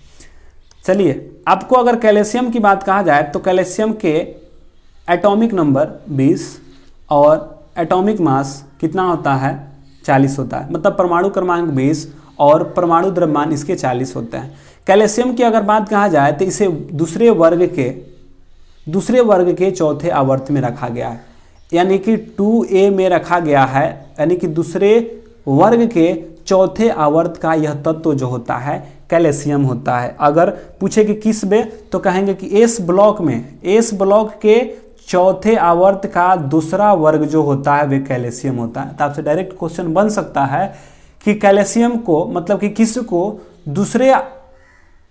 चलिए आपको अगर कैल्शियम की बात कहा जाए तो कैल्शियम के एटॉमिक नंबर 20 और एटॉमिक मास कितना होता है 40 होता है मतलब परमाणु क्रमांक 20 और परमाणु द्रव्यमान इसके 40 होते हैं कैल्शियम की अगर बात कहा जाए तो इसे दूसरे वर्ग के दूसरे वर्ग के चौथे आवर्त में रखा गया है यानी कि 2a में रखा गया है यानी कि दूसरे वर्ग के चौथे आवर्त का यह तत्व जो होता है कैल्शियम होता है अगर पूछे कि किस में तो कहेंगे कि एस ब्लॉक में एस ब्लॉक के चौथे आवर्त का दूसरा वर्ग जो होता है वे कैल्शियम होता है तो आपसे डायरेक्ट क्वेश्चन बन सकता है कि कैल्शियम को मतलब कि किस को दूसरे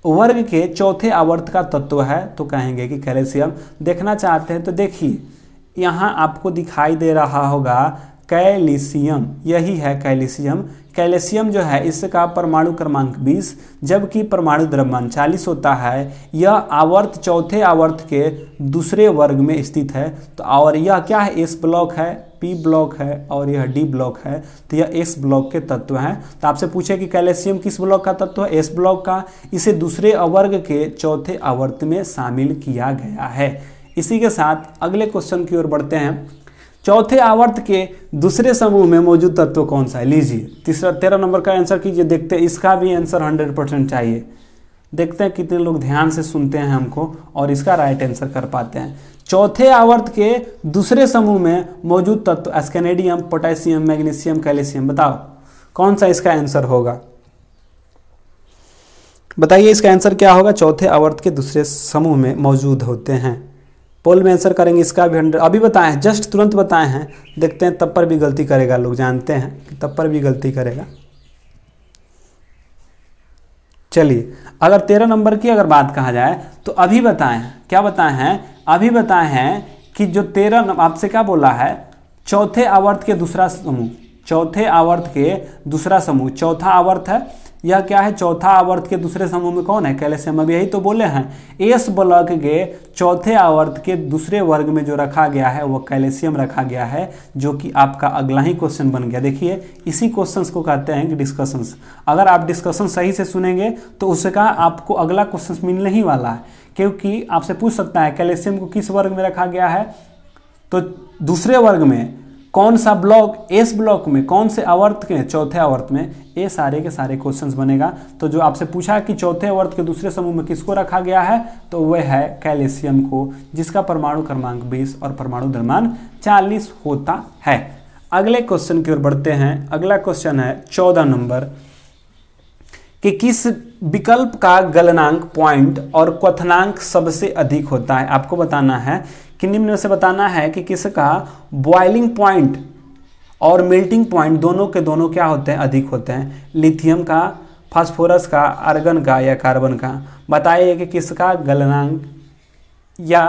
वर्ग के चौथे आवर्त का तत्व है तो कहेंगे कि कैल्शियम देखना चाहते हैं तो देखिए यहाँ आपको दिखाई दे रहा होगा कैलिसियम यही है कैलिसियम कैलिसियम जो है इसका परमाणु क्रमांक 20 जबकि परमाणु द्रव्यमान 40 होता है यह आवर्त चौथे आवर्त के दूसरे वर्ग में स्थित है तो और यह क्या है एस ब्लॉक है पी ब्लॉक है और यह डी ब्लॉक है तो यह एस ब्लॉक के तत्व हैं तो आपसे पूछे कि कैलेशियम किस ब्लॉक का तत्व है एस ब्लॉक का इसे दूसरे अवर्ग के चौथे आवर्त में शामिल किया गया है इसी के साथ अगले क्वेश्चन की ओर बढ़ते हैं चौथे आवर्त के दूसरे समूह में मौजूद तत्व कौन सा है लीजिए तीसरा तेरह नंबर का आंसर कीजिए देखते हैं इसका भी आंसर हंड्रेड परसेंट चाहिए देखते हैं कितने लोग ध्यान से सुनते हैं हमको और इसका राइट आंसर कर पाते हैं चौथे आवर्त के दूसरे समूह में मौजूद तत्व एस्केनेडियम पोटेशियम मैग्नीशियम कैल्शियम बताओ कौन सा इसका आंसर होगा बताइए इसका आंसर क्या होगा चौथे आवर्त के दूसरे समूह में मौजूद होते हैं पोल में आंसर करेंगे इसका भी हंड्रेड अभी बताए हैं जस्ट तुरंत बताए हैं देखते हैं तब पर भी गलती करेगा लोग जानते हैं कि तब पर भी गलती करेगा चलिए अगर तेरह नंबर की अगर बात कहा जाए तो अभी बताएं क्या बताएं हैं अभी बताएं हैं कि जो तेरह आपसे क्या बोला है चौथे आवर्त के दूसरा समूह चौथे आवर्त के दूसरा समूह चौथा आवर्त है यह क्या है चौथा आवर्त के दूसरे समूह में कौन है कैल्शियम अब यही तो बोले हैं एस ब्लॉक के चौथे आवर्त के दूसरे वर्ग में जो रखा गया है वो कैल्शियम रखा गया है जो कि आपका अगला ही क्वेश्चन बन गया देखिए इसी क्वेश्चंस को कहते हैं कि डिस्कशंस अगर आप डिस्कशन सही से सुनेंगे तो उसका आपको अगला क्वेश्चन मिलने ही वाला है क्योंकि आपसे पूछ सकता है कैल्शियम को किस वर्ग में रखा गया है तो दूसरे वर्ग में कौन सा ब्लॉक एस ब्लॉक में कौन से अवर्त के चौथे अवर्त में ये सारे के सारे क्वेश्चंस बनेगा तो जो आपसे पूछा कि चौथे अवर्त के दूसरे समूह में किसको रखा गया है तो वह है कैलेशियम को जिसका परमाणु क्रमांक 20 और परमाणु द्रमान 40 होता है अगले क्वेश्चन की ओर बढ़ते हैं अगला क्वेश्चन है चौदह नंबर कि किस विकल्प का गलनांक पॉइंट और क्वथनांक सबसे अधिक होता है आपको बताना है कि निम्न में से बताना है कि किसका बॉइलिंग पॉइंट और मेल्टिंग पॉइंट दोनों के दोनों क्या होते हैं अधिक होते हैं लिथियम का फास्फोरस का आर्गन का या कार्बन का बताइए कि किसका गलनांक या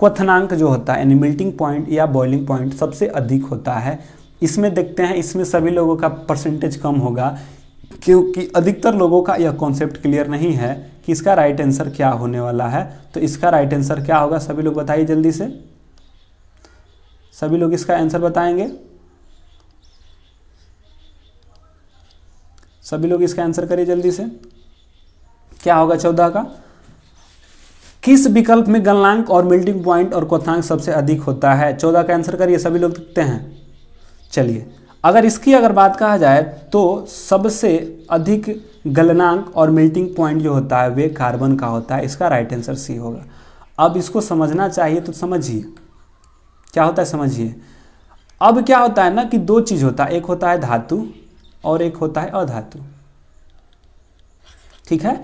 क्वथनांक जो होता है यानी मिल्टिंग पॉइंट या बॉइलिंग पॉइंट सबसे अधिक होता है इसमें देखते हैं इसमें सभी लोगों का परसेंटेज कम होगा क्योंकि अधिकतर लोगों का यह कॉन्सेप्ट क्लियर नहीं है कि इसका राइट आंसर क्या होने वाला है तो इसका राइट आंसर क्या होगा सभी लोग बताइए जल्दी से सभी लोग इसका आंसर बताएंगे सभी लोग इसका आंसर करिए जल्दी से क्या होगा चौदह का किस विकल्प में गलनांक और मिल्टिंग पॉइंट और क्वथांक सबसे अधिक होता है चौदह का आंसर करिए सभी लोग लिखते हैं चलिए अगर इसकी अगर बात कहा जाए तो सबसे अधिक गलनांक और मेल्टिंग पॉइंट जो होता है वे कार्बन का होता है इसका राइट आंसर सी होगा अब इसको समझना चाहिए तो समझिए क्या होता है समझिए अब क्या होता है ना कि दो चीज़ होता है एक होता है धातु और एक होता है अधातु ठीक है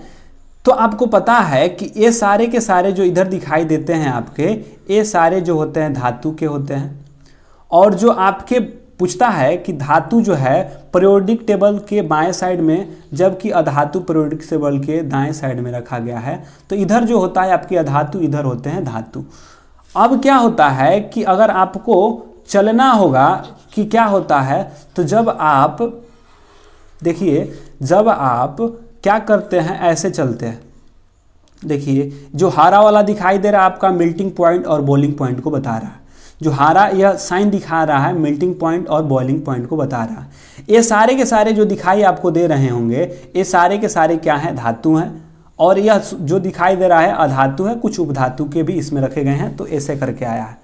तो आपको पता है कि ये सारे के सारे जो इधर दिखाई देते हैं आपके ये सारे जो होते हैं धातु के होते हैं और जो आपके पूछता है कि धातु जो है प्रयोडिक टेबल के बाएं साइड में जबकि अधातु प्रयोडिक टेबल के दाएं साइड में रखा गया है तो इधर जो होता है आपके अधातु इधर होते हैं धातु अब क्या होता है कि अगर आपको चलना होगा कि क्या होता है तो जब आप देखिए जब आप क्या करते हैं ऐसे चलते हैं देखिए जो हरा वाला दिखाई दे रहा है आपका मिल्टिंग पॉइंट और बोलिंग पॉइंट को बता रहा है जो हारा यह साइन दिखा रहा है मेल्टिंग पॉइंट और बॉइलिंग पॉइंट को बता रहा है ये सारे के सारे जो दिखाई आपको दे रहे होंगे ये सारे के सारे क्या हैं धातु हैं और यह जो दिखाई दे रहा है अधातु है कुछ उपधातु के भी इसमें रखे गए हैं तो ऐसे करके आया है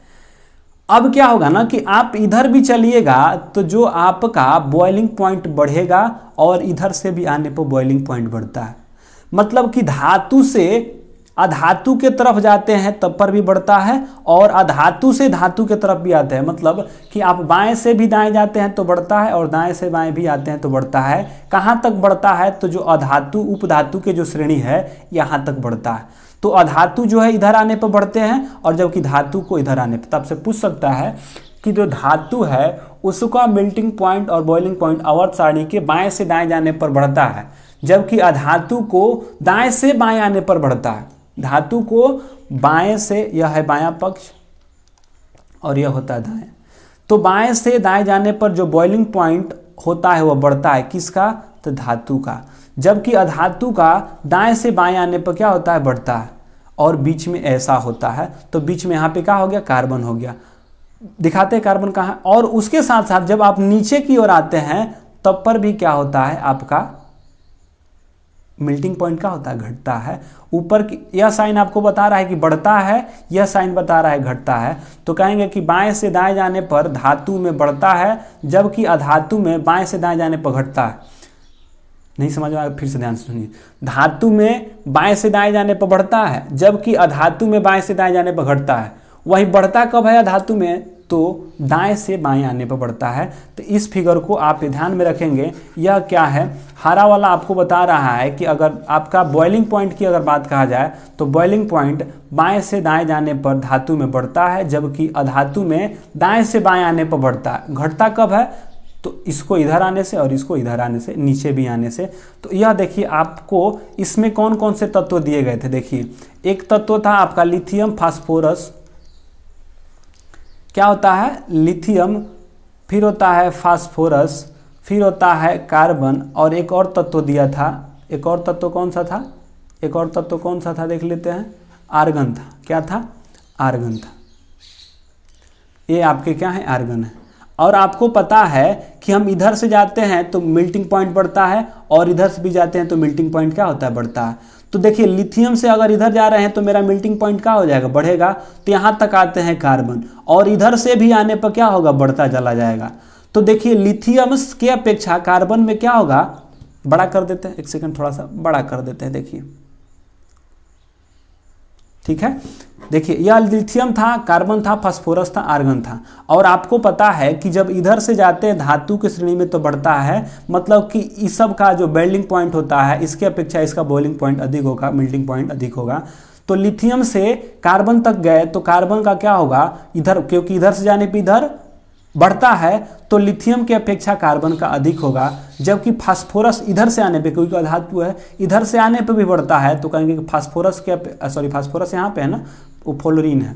अब क्या होगा ना कि आप इधर भी चलिएगा तो जो आपका बॉइलिंग पॉइंट बढ़ेगा और इधर से भी आने पर बॉइलिंग पॉइंट बढ़ता है मतलब कि धातु से अधातु के तरफ जाते हैं तब पर भी बढ़ता है और अधातु से धातु के तरफ भी आते हैं मतलब कि आप बाएं से भी दाएं जाते हैं तो बढ़ता है और दाएं से बाएं भी आते हैं तो बढ़ता है कहाँ तक बढ़ता है तो जो अधातु उपधातु के जो श्रेणी है यहाँ तक बढ़ता है तो अधातु जो है इधर आने पर बढ़ते हैं और जबकि धातु को इधर आने पर तब तो से पूछ सकता है कि जो धातु है उसका मेल्टिंग पॉइंट और बॉइलिंग पॉइंट अवर्थ सारणी के बाएं से दाएं जाने पर बढ़ता है जबकि अधातु को दाएं से बाएं आने पर बढ़ता है धातु को बाएं से यह है बायां पक्ष और यह होता है दाएं तो बाएं से दाएं जाने पर जो बॉइलिंग पॉइंट होता है वह बढ़ता है किसका तो धातु का जबकि अधातु का दाएं से बाएं आने पर क्या होता है बढ़ता है और बीच में ऐसा होता है तो बीच में यहाँ पे क्या हो गया कार्बन हो गया दिखाते हैं कार्बन कहाँ और उसके साथ साथ जब आप नीचे की ओर आते हैं तब पर भी क्या होता है आपका मेल्टिंग पॉइंट क्या होता है घटता है ऊपर की यह साइन आपको बता रहा है कि बढ़ता है यह साइन बता रहा है घटता है तो कहेंगे कि बाएं से दाएं जाने पर धातु में बढ़ता है जबकि अधातु में बाएं से दाएं जाने पर घटता है नहीं समझ में आया फिर से ध्यान से सुनिए धातु में बाएं से दाएं जाने पर बढ़ता है जबकि अधातु में बाएं से दाएं जाने पर घटता है वही बढ़ता कब है अधातु में तो दाएं से बाएं आने पर बढ़ता है तो इस फिगर को आप ध्यान में रखेंगे यह क्या है हरा वाला आपको बता रहा है कि अगर आपका बॉइलिंग पॉइंट की अगर बात कहा जाए तो बॉइलिंग पॉइंट बाएं से दाएं जाने पर धातु में बढ़ता है जबकि अधातु में दाएं से बाएं आने पर बढ़ता है घटता कब है तो इसको इधर आने से और इसको इधर आने से नीचे भी आने से तो यह देखिए आपको इसमें कौन कौन से तत्व दिए गए थे देखिए एक तत्व था आपका लिथियम फास्फोरस क्या होता है लिथियम फिर होता है फास्फोरस फिर होता है कार्बन और एक और तत्व दिया था एक और तत्व कौन सा था एक और तत्व कौन सा था देख लेते हैं आर्गन था क्या था आर्गन था ये आपके क्या है आर्गन है और आपको पता है कि हम इधर से जाते हैं तो मिल्टिंग पॉइंट बढ़ता है और इधर से भी जाते हैं तो मिल्टिंग पॉइंट क्या होता है बढ़ता है तो देखिए लिथियम से अगर इधर जा रहे हैं तो मेरा मेल्टिंग पॉइंट क्या हो जाएगा बढ़ेगा तो यहाँ तक आते हैं कार्बन और इधर से भी आने पर क्या होगा बढ़ता चला जाएगा तो देखिए लिथियम के अपेक्षा कार्बन में क्या होगा बड़ा कर देते हैं एक सेकंड थोड़ा सा बड़ा कर देते हैं देखिए ठीक है देखिए यह लिथियम था कार्बन था फास्फोरस था आर्गन था और आपको पता है कि जब इधर से जाते हैं धातु की श्रेणी में तो बढ़ता है मतलब कि इस सब का जो बेल्डिंग पॉइंट होता है इसके अपेक्षा इसका बॉइलिंग पॉइंट अधिक होगा मिल्टिंग पॉइंट अधिक होगा तो लिथियम से कार्बन तक गए तो कार्बन का क्या होगा इधर क्योंकि इधर से जाने पर इधर बढ़ता है तो लिथियम की अपेक्षा कार्बन का अधिक होगा जबकि फास्फोरस इधर से आने पे क्योंकि अधातु है इधर से आने पे भी बढ़ता है तो कहेंगे कि फास्फोरस के सॉरी फास्फोरस यहाँ पे है ना वो फ्लोरीन है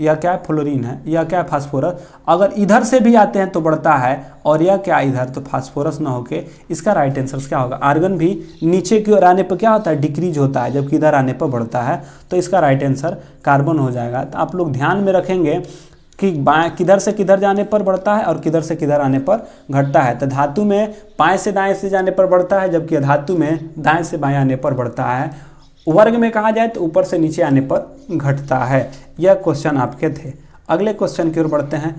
यह क्या है फ्लोरीन है या क्या है फास्फोरस अगर इधर से भी आते हैं तो बढ़ता है और यह क्या इधर तो फास्फोरस ना होके इसका राइट आंसर क्या होगा आर्गन भी नीचे की ओर आने पर क्या होता है डिक्रीज होता है जबकि इधर आने पर बढ़ता है तो इसका राइट आंसर कार्बन हो जाएगा तो आप लोग ध्यान में रखेंगे कि बाएँ किधर से किधर जाने पर बढ़ता है और किधर से किधर आने पर घटता है तो धातु में बाएँ से दाएँ से जाने पर बढ़ता है जबकि धातु में दाएँ से बाएँ आने पर बढ़ता है वर्ग में कहा जाए तो ऊपर से नीचे आने पर घटता है यह क्वेश्चन आपके थे अगले क्वेश्चन की ओर बढ़ते हैं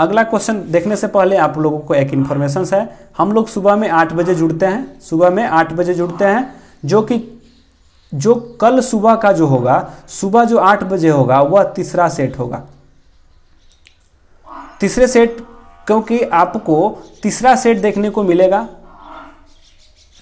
अगला क्वेश्चन देखने से पहले आप लोगों को एक इन्फॉर्मेशन है हम लोग सुबह में आठ बजे जुड़ते हैं सुबह में आठ बजे जुड़ते हैं जो कि जो कल सुबह का जो होगा सुबह जो आठ बजे होगा वह तीसरा सेट होगा तीसरे सेट क्योंकि आपको तीसरा सेट देखने को मिलेगा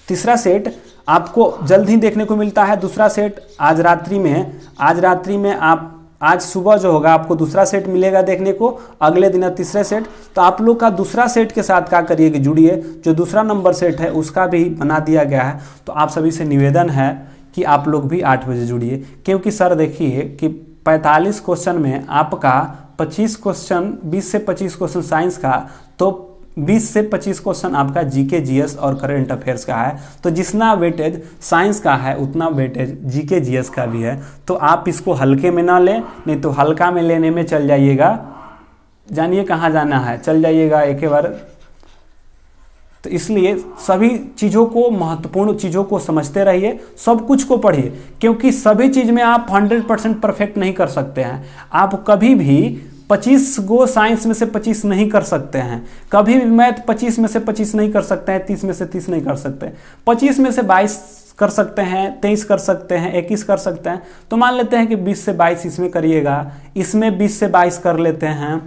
तीसरा सेट आपको जल्द ही देखने को मिलता है दूसरा सेट आज रात्रि में आज रात्रि में आप आज सुबह जो होगा आपको दूसरा सेट मिलेगा देखने को अगले दिन तीसरे सेट तो आप लोग का दूसरा सेट के साथ क्या करिए कि जुड़िए जो दूसरा नंबर सेट है उसका भी बना दिया गया है तो आप सभी से निवेदन है कि आप लोग भी आठ बजे जुड़िए क्योंकि सर देखिए कि 45 क्वेश्चन में आपका 25 क्वेश्चन 20 से 25 क्वेश्चन साइंस का तो 20 से 25 क्वेश्चन आपका जीके जीएस और करंट अफेयर्स का है तो जितना वेटेज साइंस का है उतना वेटेज जीके जीएस का भी है तो आप इसको हल्के में ना लें नहीं तो हल्का में लेने में चल जाइएगा जानिए कहाँ जाना है चल जाइएगा एक बार तो इसलिए सभी चीज़ों को महत्वपूर्ण चीज़ों को समझते रहिए सब कुछ को पढ़िए क्योंकि सभी चीज़ में आप 100 परसेंट परफेक्ट नहीं कर सकते हैं आप कभी भी 25 गो साइंस में से 25 नहीं कर सकते हैं कभी भी मैथ 25 में से 25 नहीं कर सकते हैं 30 में से 30 नहीं कर सकते 25 में से 22 कर सकते हैं 23 कर सकते हैं 21 कर सकते हैं तो मान लेते हैं कि 20 से 22 इसमें करिएगा इसमें 20 से 22 कर लेते हैं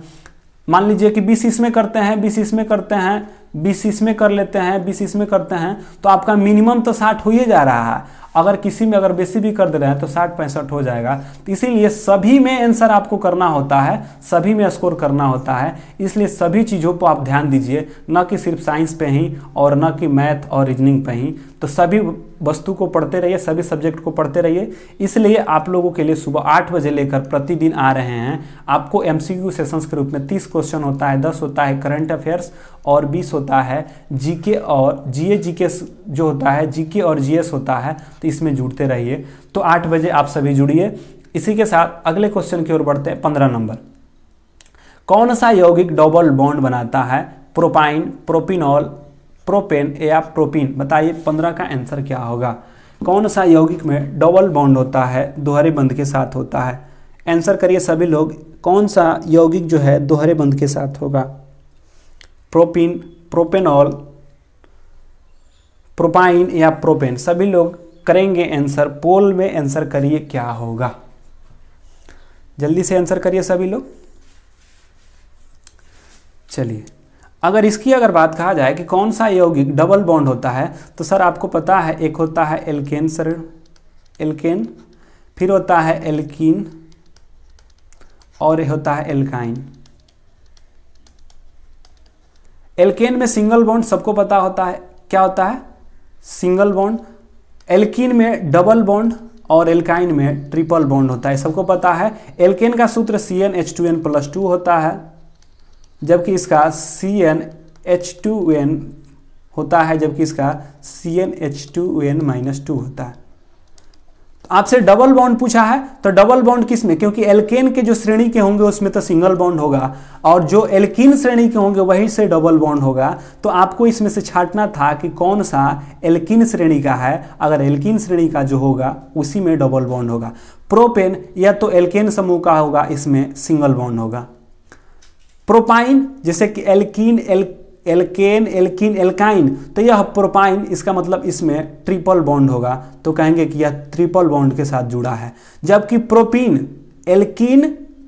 मान लीजिए कि 20 इसमें करते हैं 20 इसमें करते हैं बीस इसमें कर लेते हैं बीस इसमें करते हैं तो आपका मिनिमम तो साठ हो ही जा रहा है अगर किसी में अगर बेसी भी कर दे रहे हैं तो साठ पैंसठ हो जाएगा तो इसीलिए सभी में आंसर आपको करना होता है सभी में स्कोर करना होता है इसलिए सभी चीज़ों पर आप ध्यान दीजिए न कि सिर्फ साइंस पे ही और न कि मैथ और रीजनिंग पे ही तो सभी वस्तु को पढ़ते रहिए सभी सब्जेक्ट को पढ़ते रहिए इसलिए आप लोगों के लिए सुबह आठ बजे लेकर प्रतिदिन आ रहे हैं आपको एम सेशंस के रूप में तीस क्वेश्चन होता है दस होता है करंट अफेयर्स और बीस होता है जीके और जी के जो होता है जीके और जीएस होता है तो इसमें जुड़ते रहिए तो आठ बजे आप सभी जुड़िए इसी के साथ अगले क्वेश्चन की ओर बढ़ते हैं पंद्रह नंबर कौन सा यौगिक डबल बॉन्ड बनाता है प्रोपाइन प्रोपिनॉल प्रोपेन या प्रोपीन बताइए पंद्रह का आंसर क्या होगा कौन सा यौगिक में डबल बॉन्ड होता है दोहरे बंद के साथ होता है आंसर करिए सभी लोग कौन सा यौगिक जो है दोहरे बंद के साथ होगा प्रोपीन प्रोपेनॉल प्रोपाइन या प्रोपेन सभी लोग करेंगे आंसर पोल में आंसर करिए क्या होगा जल्दी से आंसर करिए सभी लोग चलिए अगर इसकी अगर बात कहा जाए कि कौन सा यौगिक डबल बॉन्ड होता है तो सर आपको पता है एक होता है एल्केन सर एल्केन फिर होता है एल्कीन और ये होता है एल्काइन एल्केन में सिंगल बॉन्ड सबको पता होता है क्या होता है सिंगल बॉन्ड एल्किन में डबल बॉन्ड और एल्काइन में ट्रिपल बॉन्ड होता है सबको पता है एल्केन का सूत्र C N H two N plus two होता है जबकि इसका C N H two N होता है जबकि इसका C N H two N minus two होता है तो आपसे डबल बॉन्ड पूछा है तो डबल बॉन्ड किस में क्योंकि एल्केन के जो श्रेणी के होंगे उसमें तो सिंगल बॉन्ड होगा और जो एल्किन श्रेणी के होंगे वही से डबल बॉन्ड होगा तो आपको इसमें से छाटना था कि कौन सा एल्किन श्रेणी का है अगर एल्किन श्रेणी का जो होगा उसी में डबल बॉन्ड होगा प्रोपेन या तो एल्केन समूह का होगा इसमें सिंगल बॉन्ड होगा प्रोपाइन जैसे कि alkene L alkane alkene alkyne तो यह प्रोपाइन इसका मतलब इसमें ट्रिपल बॉन्ड होगा तो कहेंगे कि यह ट्रिपल बॉन्ड के साथ जुड़ा है जबकि प्रोपीन एल्किन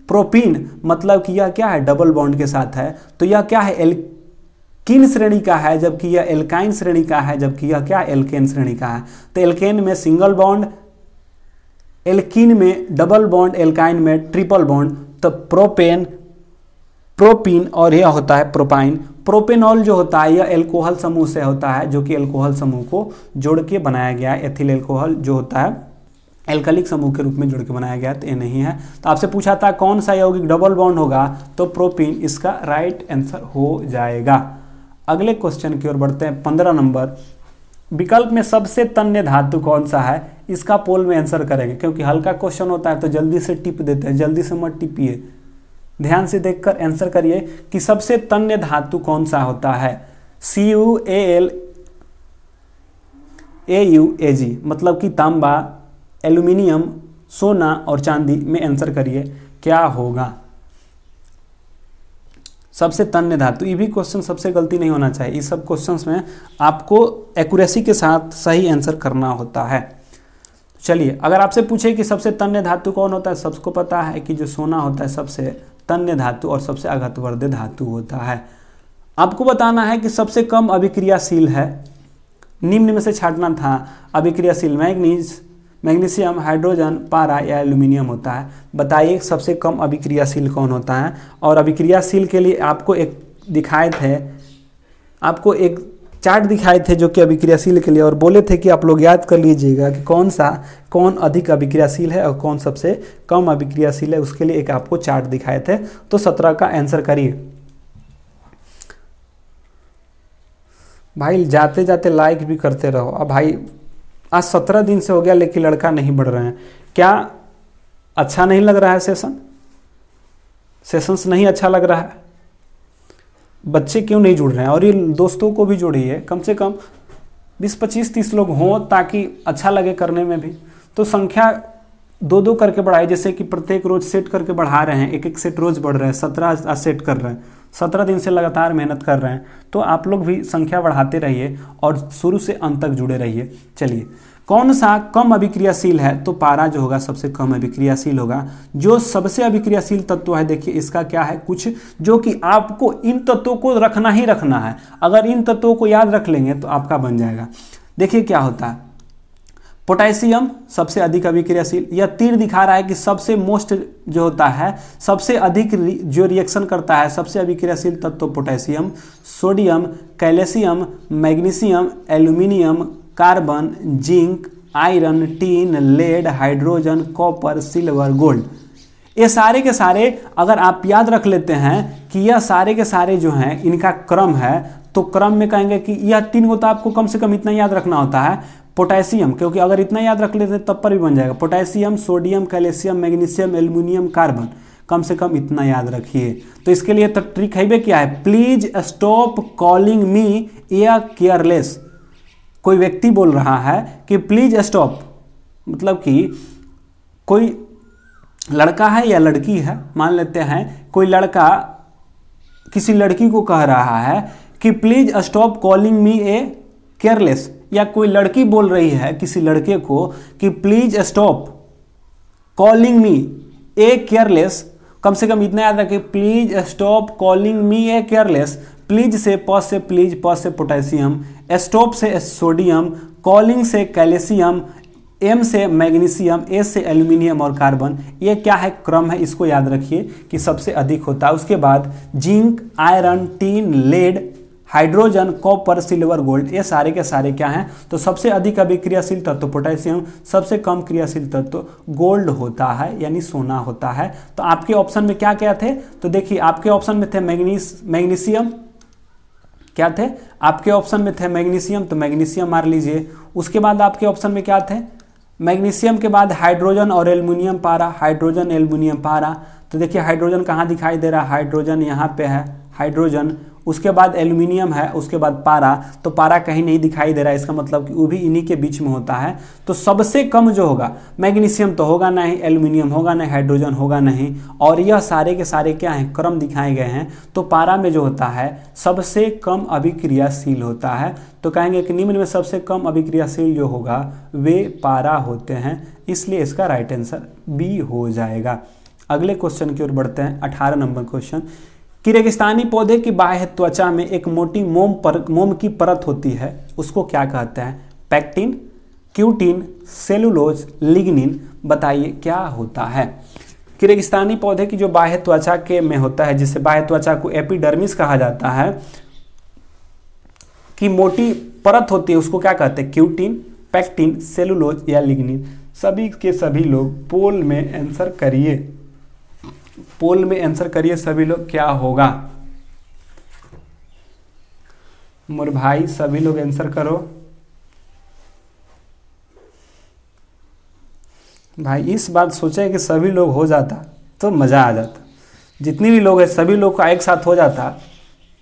प्रोपीन मतलब कि यह क्या है डबल बॉन्ड के साथ है तो यह क्या है एल्किन श्रेणी का है जबकि यह एल्काइन श्रेणी का है जबकि यह क्या एल्केन श्रेणी का है तो एल्केन में सिंगल बॉन्ड एल्किन में डबल बॉन्ड एल्काइन में ट्रिपल बॉन्ड तो प्रोपेन प्रोपीन और यह होता है प्रोपाइन प्रोपेनॉल जो होता है यह एल्कोहल समूह से होता है जो कि एल्कोहल समूह को जोड़ के बनाया गया है एथिल एल्कोहल जो होता है एल्कलिक समूह के रूप में जोड़ के बनाया गया तो ये नहीं है तो आपसे पूछा था कौन सा यौगिक डबल बॉन्ड होगा तो प्रोपीन इसका राइट आंसर हो जाएगा अगले क्वेश्चन की ओर बढ़ते हैं पंद्रह नंबर विकल्प में सबसे तन्य धातु कौन सा है इसका पोल में आंसर करेंगे क्योंकि हल्का क्वेश्चन होता है तो जल्दी से टिप देते हैं जल्दी से मत टिपिए ध्यान से देखकर आंसर करिए कि सबसे तन्य धातु कौन सा होता है C U A L A U A G मतलब कि तांबा एल्यूमिनियम सोना और चांदी में आंसर करिए क्या होगा सबसे तन्य धातु ये भी क्वेश्चन सबसे गलती नहीं होना चाहिए इस सब क्वेश्चंस में आपको एक्यूरेसी के साथ सही आंसर करना होता है चलिए अगर आपसे पूछे कि सबसे तन्य धातु कौन होता है सबको पता है कि जो सोना होता है सबसे तन्य धातु और सबसे अघतवर्ध्य धातु होता है आपको बताना है कि सबसे कम अभिक्रियाशील है निम्न में से छाटना था अभिक्रियाशील मैग्नीज मैग्नीशियम हाइड्रोजन पारा या एल्यूमिनियम होता है बताइए सबसे कम अभिक्रियाशील कौन होता है और अभिक्रियाशील के लिए आपको एक दिखाए थे आपको एक चार्ट दिखाए थे जो कि अभिक्रियाशील के लिए और बोले थे कि आप लोग याद कर लीजिएगा कि कौन सा कौन अधिक अभिक्रियाशील है और कौन सबसे कम अभिक्रियाशील है उसके लिए एक आपको चार्ट दिखाए थे तो सत्रह का आंसर करिए भाई जाते जाते लाइक भी करते रहो अब भाई आज सत्रह दिन से हो गया लेकिन लड़का नहीं बढ़ रहे हैं क्या अच्छा नहीं लग रहा है सेशन सेशंस नहीं अच्छा लग रहा है बच्चे क्यों नहीं जुड़ रहे हैं और ये दोस्तों को भी जोड़िए कम से कम बीस पच्चीस तीस लोग हों ताकि अच्छा लगे करने में भी तो संख्या दो दो करके बढ़ाए जैसे कि प्रत्येक रोज सेट करके बढ़ा रहे हैं एक एक सेट रोज बढ़ रहे हैं सत्रह सेट कर रहे हैं सत्रह दिन से लगातार मेहनत कर रहे हैं तो आप लोग भी संख्या बढ़ाते रहिए और शुरू से अंत तक जुड़े रहिए चलिए कौन सा कम अभिक्रियाशील है तो पारा जो होगा सबसे कम अभिक्रियाशील होगा जो सबसे अभिक्रियाशील तत्व है देखिए इसका क्या है कुछ जो कि आपको इन तत्वों को रखना ही रखना है अगर इन तत्वों को याद रख लेंगे तो आपका बन जाएगा देखिए क्या होता है पोटेशियम सबसे अधिक अभिक्रियाशील या तीर दिखा रहा है कि सबसे मोस्ट जो होता है सबसे अधिक जो रिएक्शन करता है सबसे अभिक्रियाशील तत्व तो potassium sodium calcium magnesium aluminium carbon zinc iron tin lead hydrogen copper silver gold ये सारे के सारे अगर आप याद रख लेते हैं कि यह सारे के सारे जो हैं इनका क्रम है तो क्रम में कहेंगे कि यह तीन को तो आपको कम से कम इतना याद रखना होता है पोटेशियम क्योंकि अगर इतना याद रख लेते हैं तब पर भी बन जाएगा potassium sodium calcium magnesium aluminium carbon कम से कम इतना याद रखिए तो इसके लिए तो ट्रिक है क्या है please stop calling me a careless कोई व्यक्ति बोल रहा है कि प्लीज़ स्टॉप मतलब कि कोई लड़का है या लड़की है मान लेते हैं कोई लड़का किसी लड़की को कह रहा है कि please stop calling me a careless या कोई लड़की बोल रही है किसी लड़के को कि please stop calling me a careless कम से कम इतना याद रखें please stop calling me a careless please से पॉ से प्लीज पॉ से पोटेशियम स्टोप से सोडियम कॉलिंग से कैल्शियम एम से मैग्नीशियम ए से एल्यूमिनियम और कार्बन ये क्या है क्रम है इसको याद रखिए कि सबसे अधिक होता है उसके बाद zinc iron tin lead hydrogen copper silver gold ये सारे के सारे क्या हैं तो सबसे अधिक अभी क्रियाशील तत्व तो पोटेशियम सबसे कम क्रियाशील तत्व तो गोल्ड होता है यानी सोना होता है तो आपके ऑप्शन में क्या क्या थे तो देखिए आपके ऑप्शन में थे मैग्नीस मैग्नीशियम क्या थे आपके ऑप्शन में थे मैग्नीशियम तो मैग्नीशियम मार लीजिए उसके बाद आपके ऑप्शन में क्या थे मैग्नीशियम के बाद हाइड्रोजन और एल्यूमिनियम पारा हाइड्रोजन एल्यूमिनियम पारा तो देखिए हाइड्रोजन कहाँ दिखाई दे रहा है हाइड्रोजन यहाँ पे है हाइड्रोजन उसके बाद एल्यूमिनियम है उसके बाद पारा तो पारा कहीं नहीं दिखाई दे रहा है इसका मतलब कि वो भी इन्हीं के बीच में होता है तो सबसे कम जो होगा मैग्नीशियम तो होगा नहीं एल्यूमिनियम होगा नहीं हाइड्रोजन होगा नहीं और यह सारे के सारे क्या हैं क्रम दिखाए गए हैं तो पारा में जो होता है सबसे कम अभिक्रियाशील होता है तो कहेंगे कि निम्न में सबसे कम अभिक्रियाशील जो होगा वे पारा होते हैं इसलिए इसका राइट आंसर बी हो जाएगा अगले क्वेश्चन की ओर बढ़ते हैं अठारह नंबर क्वेश्चन कि रेगिस्तानी पौधे की बाह्य त्वचा में एक मोटी मोम पर मोम की परत होती है उसको क्या कहते हैं पैक्टिन क्यूटिन सेलुलोज लिग्निन बताइए क्या होता है कि रेगिस्तानी पौधे की जो बाह्य त्वचा के में होता है जिसे बाह्य त्वचा को एपिडर्मिस कहा जाता है की मोटी परत होती है उसको क्या कहते हैं क्यूटिन पैक्टिन सेलुलोज या लिग्निन सभी के सभी लोग पोल में आंसर करिए पोल में आंसर करिए सभी लोग क्या होगा मोर भाई सभी लोग आंसर करो भाई इस बात सोचें कि सभी लोग हो जाता तो मज़ा आ जाता जितनी भी लोग हैं सभी लोग का एक साथ हो जाता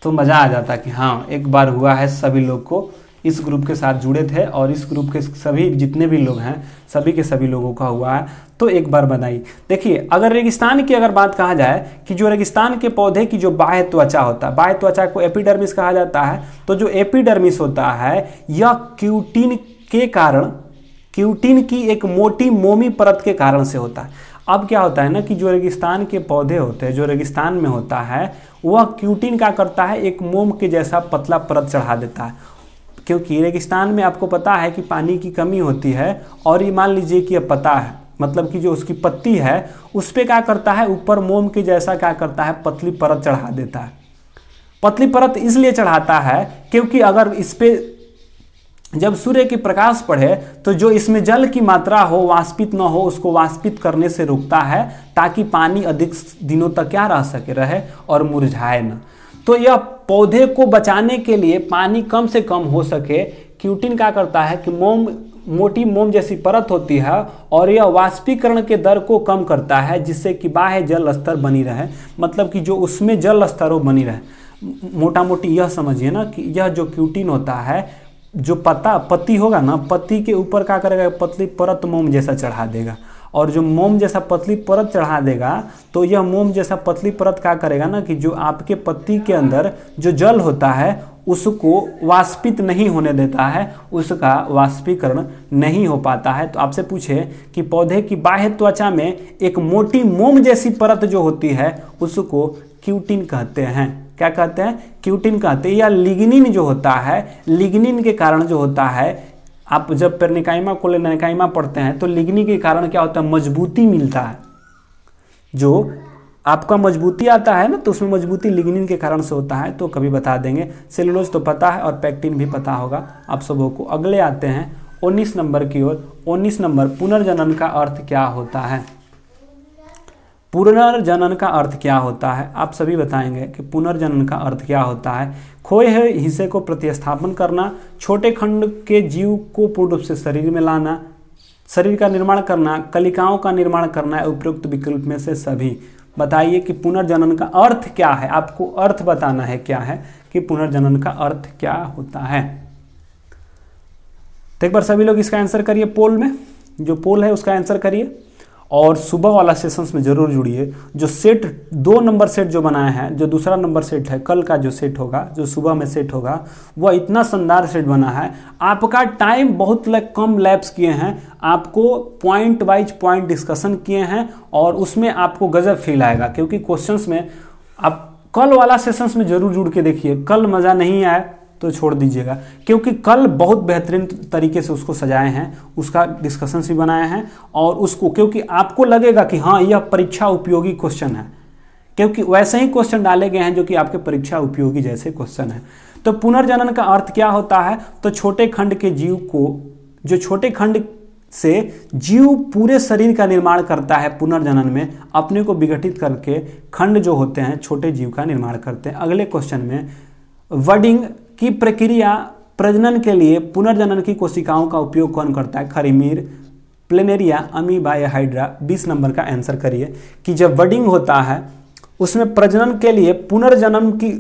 तो मज़ा आ जाता कि हाँ एक बार हुआ है सभी लोग को इस ग्रुप के साथ जुड़े थे और इस ग्रुप के सभी जितने भी लोग हैं सभी के सभी लोगों का हुआ है तो एक बार बनाई देखिए अगर रेगिस्तान की अगर बात कहा जाए कि जो रेगिस्तान के पौधे की जो बाह्य त्वचा होता है बाह्य त्वचा को एपिडर्मिस कहा जाता है तो जो एपिडर्मिस होता है यह क्यूटीन के कारण क्यूटीन की एक मोटी मोमी परत के कारण से होता है अब क्या होता है ना कि जो रेगिस्तान के पौधे होते हैं जो रेगिस्तान में होता है वह क्यूटीन का करता है एक मोम के जैसा पतला परत चढ़ा देता है क्योंकि रेगिस्तान में आपको पता है कि पानी की कमी होती है और ये मान लीजिए कि अब पता है मतलब कि जो उसकी पत्ती है उस पर क्या करता है ऊपर मोम के जैसा क्या करता है पतली परत चढ़ा देता है पतली परत इसलिए चढ़ाता है क्योंकि अगर इस पर जब सूर्य की प्रकाश पड़े तो जो इसमें जल की मात्रा हो वाष्पित न हो उसको वाष्पित करने से रुकता है ताकि पानी अधिक दिनों तक क्या रह सके रहे और मुरझाए ना तो यह पौधे को बचाने के लिए पानी कम से कम हो सके क्यूटिन क्या करता है कि मोम मोटी मोम जैसी परत होती है और यह वाष्पीकरण के दर को कम करता है जिससे कि बाह्य जल स्तर बनी रहे मतलब कि जो उसमें जल स्तर वो बनी रहे मोटा मोटी यह समझिए ना कि यह जो क्यूटिन होता है जो पत्ता पत्ती होगा ना पत्ती के ऊपर क्या करेगा पतली परत मोम जैसा चढ़ा देगा और जो मोम जैसा पतली परत चढ़ा देगा तो यह मोम जैसा पतली परत क्या करेगा ना कि जो आपके पत्ती के अंदर जो जल होता है उसको वाष्पित नहीं होने देता है उसका वाष्पीकरण नहीं हो पाता है तो आपसे पूछे कि पौधे की बाह्य त्वचा में एक मोटी मोम जैसी परत जो होती है उसको क्यूटिन कहते हैं क्या कहते हैं क्यूटिन कहते हैं या लिग्निन जो होता है लिग्निन के कारण जो होता है आप जब पेरनिकाइमा कोलेनिकाइमा पढ़ते हैं तो लिग्नी के कारण क्या होता है मजबूती मिलता है जो आपका मजबूती आता है ना तो उसमें मजबूती लिग्निन के कारण से होता है तो कभी बता देंगे सेलुलोज तो पता है और पैक्टिन भी पता होगा आप सबों को अगले आते हैं 19 नंबर की ओर 19 नंबर पुनर्जनन का अर्थ क्या होता है पुनर्जनन का अर्थ क्या होता है आप सभी बताएंगे कि पुनर्जनन का अर्थ क्या होता है खोए हुए हिस्से को प्रतिस्थापन करना छोटे खंड के जीव को पूर्ण रूप से शरीर में लाना शरीर का निर्माण करना कलिकाओं का निर्माण करना है उपयुक्त विकल्प में से सभी बताइए कि पुनर्जनन का अर्थ क्या है आपको अर्थ बताना है क्या है कि पुनर्जनन का अर्थ क्या होता है तो एक बार सभी लोग इसका आंसर करिए पोल में जो पोल है उसका आंसर करिए और सुबह वाला सेशंस में ज़रूर जुड़िए जो सेट दो नंबर सेट जो बनाया है जो दूसरा नंबर सेट है कल का जो सेट होगा जो सुबह में सेट होगा वह इतना शानदार सेट बना है आपका टाइम बहुत लग, कम लैप्स किए हैं आपको पॉइंट वाइज पॉइंट डिस्कशन किए हैं और उसमें आपको गजब फील आएगा क्योंकि क्वेश्चन में आप कल वाला सेशंस में ज़रूर जुड़ के देखिए कल मज़ा नहीं आया तो छोड़ दीजिएगा क्योंकि कल बहुत बेहतरीन तरीके से उसको सजाए हैं उसका डिस्कशन भी बनाए हैं और उसको क्योंकि आपको लगेगा कि हाँ यह परीक्षा उपयोगी क्वेश्चन है क्योंकि वैसे ही क्वेश्चन डाले गए हैं जो कि आपके परीक्षा उपयोगी जैसे क्वेश्चन है तो पुनर्जनन का अर्थ क्या होता है तो छोटे खंड के जीव को जो छोटे खंड से जीव पूरे शरीर का निर्माण करता है पुनर्जनन में अपने को विघटित करके खंड जो होते हैं छोटे जीव का निर्माण करते हैं अगले क्वेश्चन में वर्डिंग की प्रक्रिया प्रजनन के लिए पुनर्जनन की कोशिकाओं का उपयोग कौन करता है खरीमीर प्लेनेरिया अमीबा या हाइड्रा बीस नंबर का आंसर करिए कि जब वडिंग होता है उसमें प्रजनन के लिए पुनर्जन्म की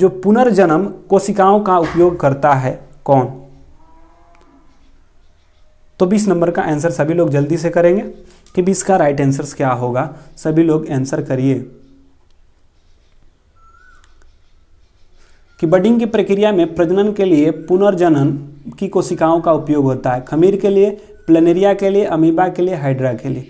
जो पुनर्जन्म कोशिकाओं का उपयोग करता है कौन तो 20 नंबर का आंसर सभी लोग जल्दी से करेंगे कि 20 का राइट आंसर क्या होगा सभी लोग आंसर करिए कि बडिंग की प्रक्रिया में प्रजनन के लिए पुनर्जनन की कोशिकाओं का उपयोग होता है खमीर के लिए प्लेनेरिया के लिए अमीबा के लिए हाइड्रा के लिए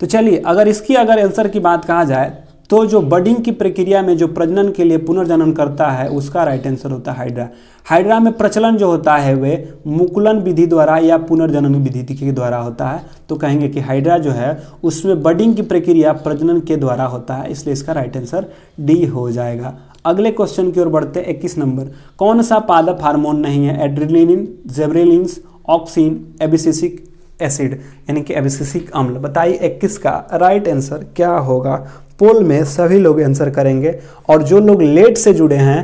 तो चलिए अगर इसकी अगर आंसर की बात कहा जाए तो जो बडिंग की प्रक्रिया में जो प्रजनन के लिए पुनर्जनन करता है उसका राइट आंसर होता है हाइड्रा हाइड्रा में प्रचलन जो होता है वे मुकुलन विधि द्वारा या पुनर्जनन विधि के द्वारा होता है तो कहेंगे कि हाइड्रा जो है उसमें बडिंग की प्रक्रिया प्रजनन के द्वारा होता है इसलिए इसका राइट आंसर डी हो जाएगा अगले क्वेश्चन की ओर बढ़ते हैं इक्कीस नंबर कौन सा पादप हार्मोन नहीं है adrenaline gibberellins auxin abscisic acid यानी कि एबिसिसिक अम्ल बताइए इक्कीस का राइट आंसर क्या होगा पोल में सभी लोग आंसर करेंगे और जो लोग लेट से जुड़े हैं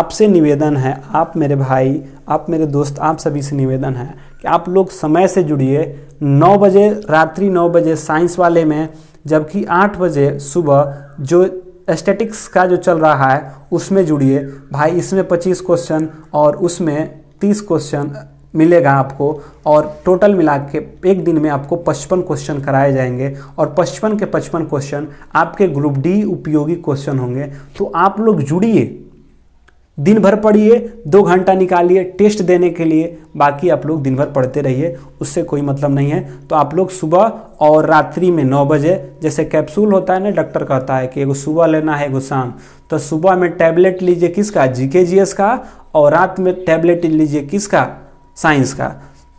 आपसे निवेदन है आप मेरे भाई आप मेरे दोस्त आप सभी से निवेदन है कि आप लोग समय से जुड़िए नौ बजे रात्रि नौ बजे साइंस वाले में जबकि आठ बजे सुबह जो स्टेटिक्स का जो चल रहा है उसमें जुड़िए भाई इसमें पच्चीस क्वेश्चन और उसमें तीस क्वेश्चन मिलेगा आपको और टोटल मिला के एक दिन में आपको पचपन क्वेश्चन कराए जाएंगे और पचपन के पचपन क्वेश्चन आपके ग्रुप डी उपयोगी क्वेश्चन होंगे तो आप लोग जुड़िए दिन भर पढ़िए दो घंटा निकालिए टेस्ट देने के लिए बाकी आप लोग दिन भर पढ़ते रहिए उससे कोई मतलब नहीं है तो आप लोग सुबह और रात्रि में नौ बजे जैसे कैप्सूल होता है ना डॉक्टर कहता है कि एगो सुबह लेना है एगो शाम तो सुबह में टैबलेट लीजिए किसका जीके जीएस का और रात में टैबलेट लीजिए किसका साइंस का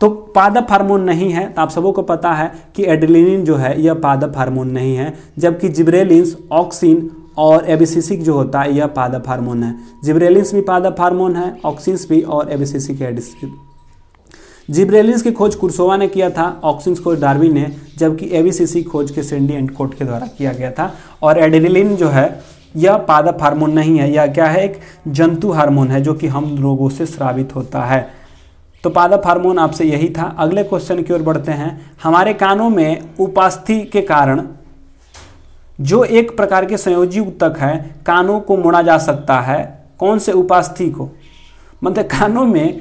तो पादप हार्मोन नहीं है तो आप सबों को पता है कि एडलिन जो है यह पादप हार्मोन नहीं है जबकि जिब्रेलिन ऑक्सिन और एबिसिसिक जो होता है यह पादप हार्मोन है जिब्रेलिंस भी पादप हार्मोन है ऑक्सिन्स भी और एबिसिसिक है जिब्रेलिंस की खोज कुरसोवा ने किया था ऑक्सिन्स खोज डार्विन ने जबकि एबीसीसी खोज के सेंडी एंड कोट के द्वारा किया गया था और एडिलिन जो है यह पादप हार्मोन नहीं है यह क्या है एक जंतु हार्मोन है जो कि हम रोगों से श्रावित होता है तो पादप हार्मोन आपसे यही था अगले क्वेश्चन की ओर बढ़ते हैं हमारे कानों में उपास्थि के कारण जो एक प्रकार के संयोजी उत्तक हैं कानों को मोड़ा जा सकता है कौन से उपास्थि को मतलब कानों में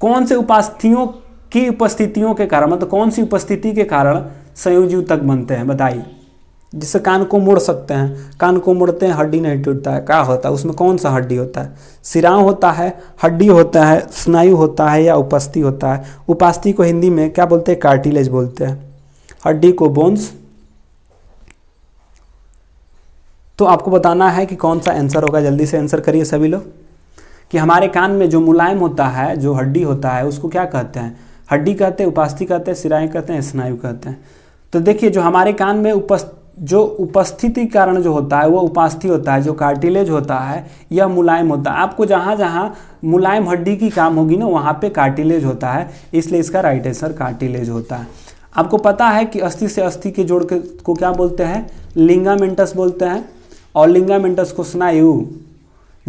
कौन से उपास्थियों की उपस्थितियों के कारण मतलब कौन सी उपस्थिति के कारण संयोजी उत्तक बनते हैं बताइए जिससे कान को मुड़ सकते हैं कान को मुड़ते हैं हड्डी नहीं टूटता है क्या होता है उसमें कौन सा हड्डी होता है सिराव होता है हड्डी होता है स्नायु होता है या उपस्थि होता है उपास्थि को हिंदी में क्या बोलते हैं कार्टिलेज बोलते हैं हड्डी को बोन्स तो आपको बताना है कि कौन सा आंसर होगा जल्दी से आंसर करिए सभी लोग कि हमारे कान में जो मुलायम होता है जो हड्डी होता है उसको क्या कहते हैं हड्डी कहते हैं उपास्थि कहते हैं सिराएँ कहते हैं स्नायु कहते हैं तो देखिए जो हमारे कान में उपस् जो उपस्थिति कारण जो होता है वो उपास्थि होता है जो कार्टिलेज होता है या मुलायम होता है आपको जहाँ जहाँ मुलायम हड्डी की काम होगी ना वहाँ पे कार्टिलेज होता है इसलिए इसका राइट आंसर कार्टिलेज होता है आपको पता है कि अस्थि से अस्थि के जोड़ के को क्या बोलते हैं लिंगामेंटस बोलते हैं और लिंगामेंटस को स्नायु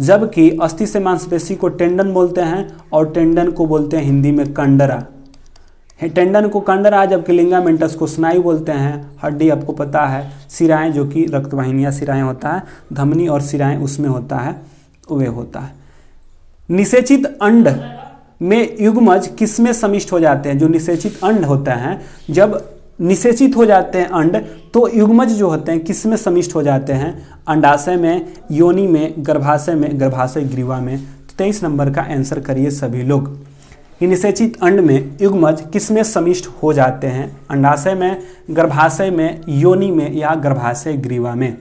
जबकि अस्थि से मांसपेशी को टेंडन बोलते हैं और टेंडन को बोलते हैं हिंदी में कंडरा टेंडन को कंडरा जबकि लिंगामेंटस को स्नायु बोलते हैं हड्डी आपको पता है सिराएं जो कि रक्तवाहिनिया सिराएं होता है धमनी और सिराएं उसमें होता है वे होता है निषेचित अंड में युग्मज किसमें समिष्ट हो जाते हैं जो निषेचित अंड होते हैं जब निषेचित हो जाते हैं अंड तो युग्मज जो होते हैं किस में समिष्ट हो जाते हैं अंडाशय में योनि में गर्भाशय में गर्भाशय ग्रीवा में तो तेईस नंबर का आंसर करिए सभी लोग निषेचित अंड में युग्मज किसमें समिष्ट हो जाते हैं अंडाशय में गर्भाशय में योनि में या गर्भाशय ग्रीवा में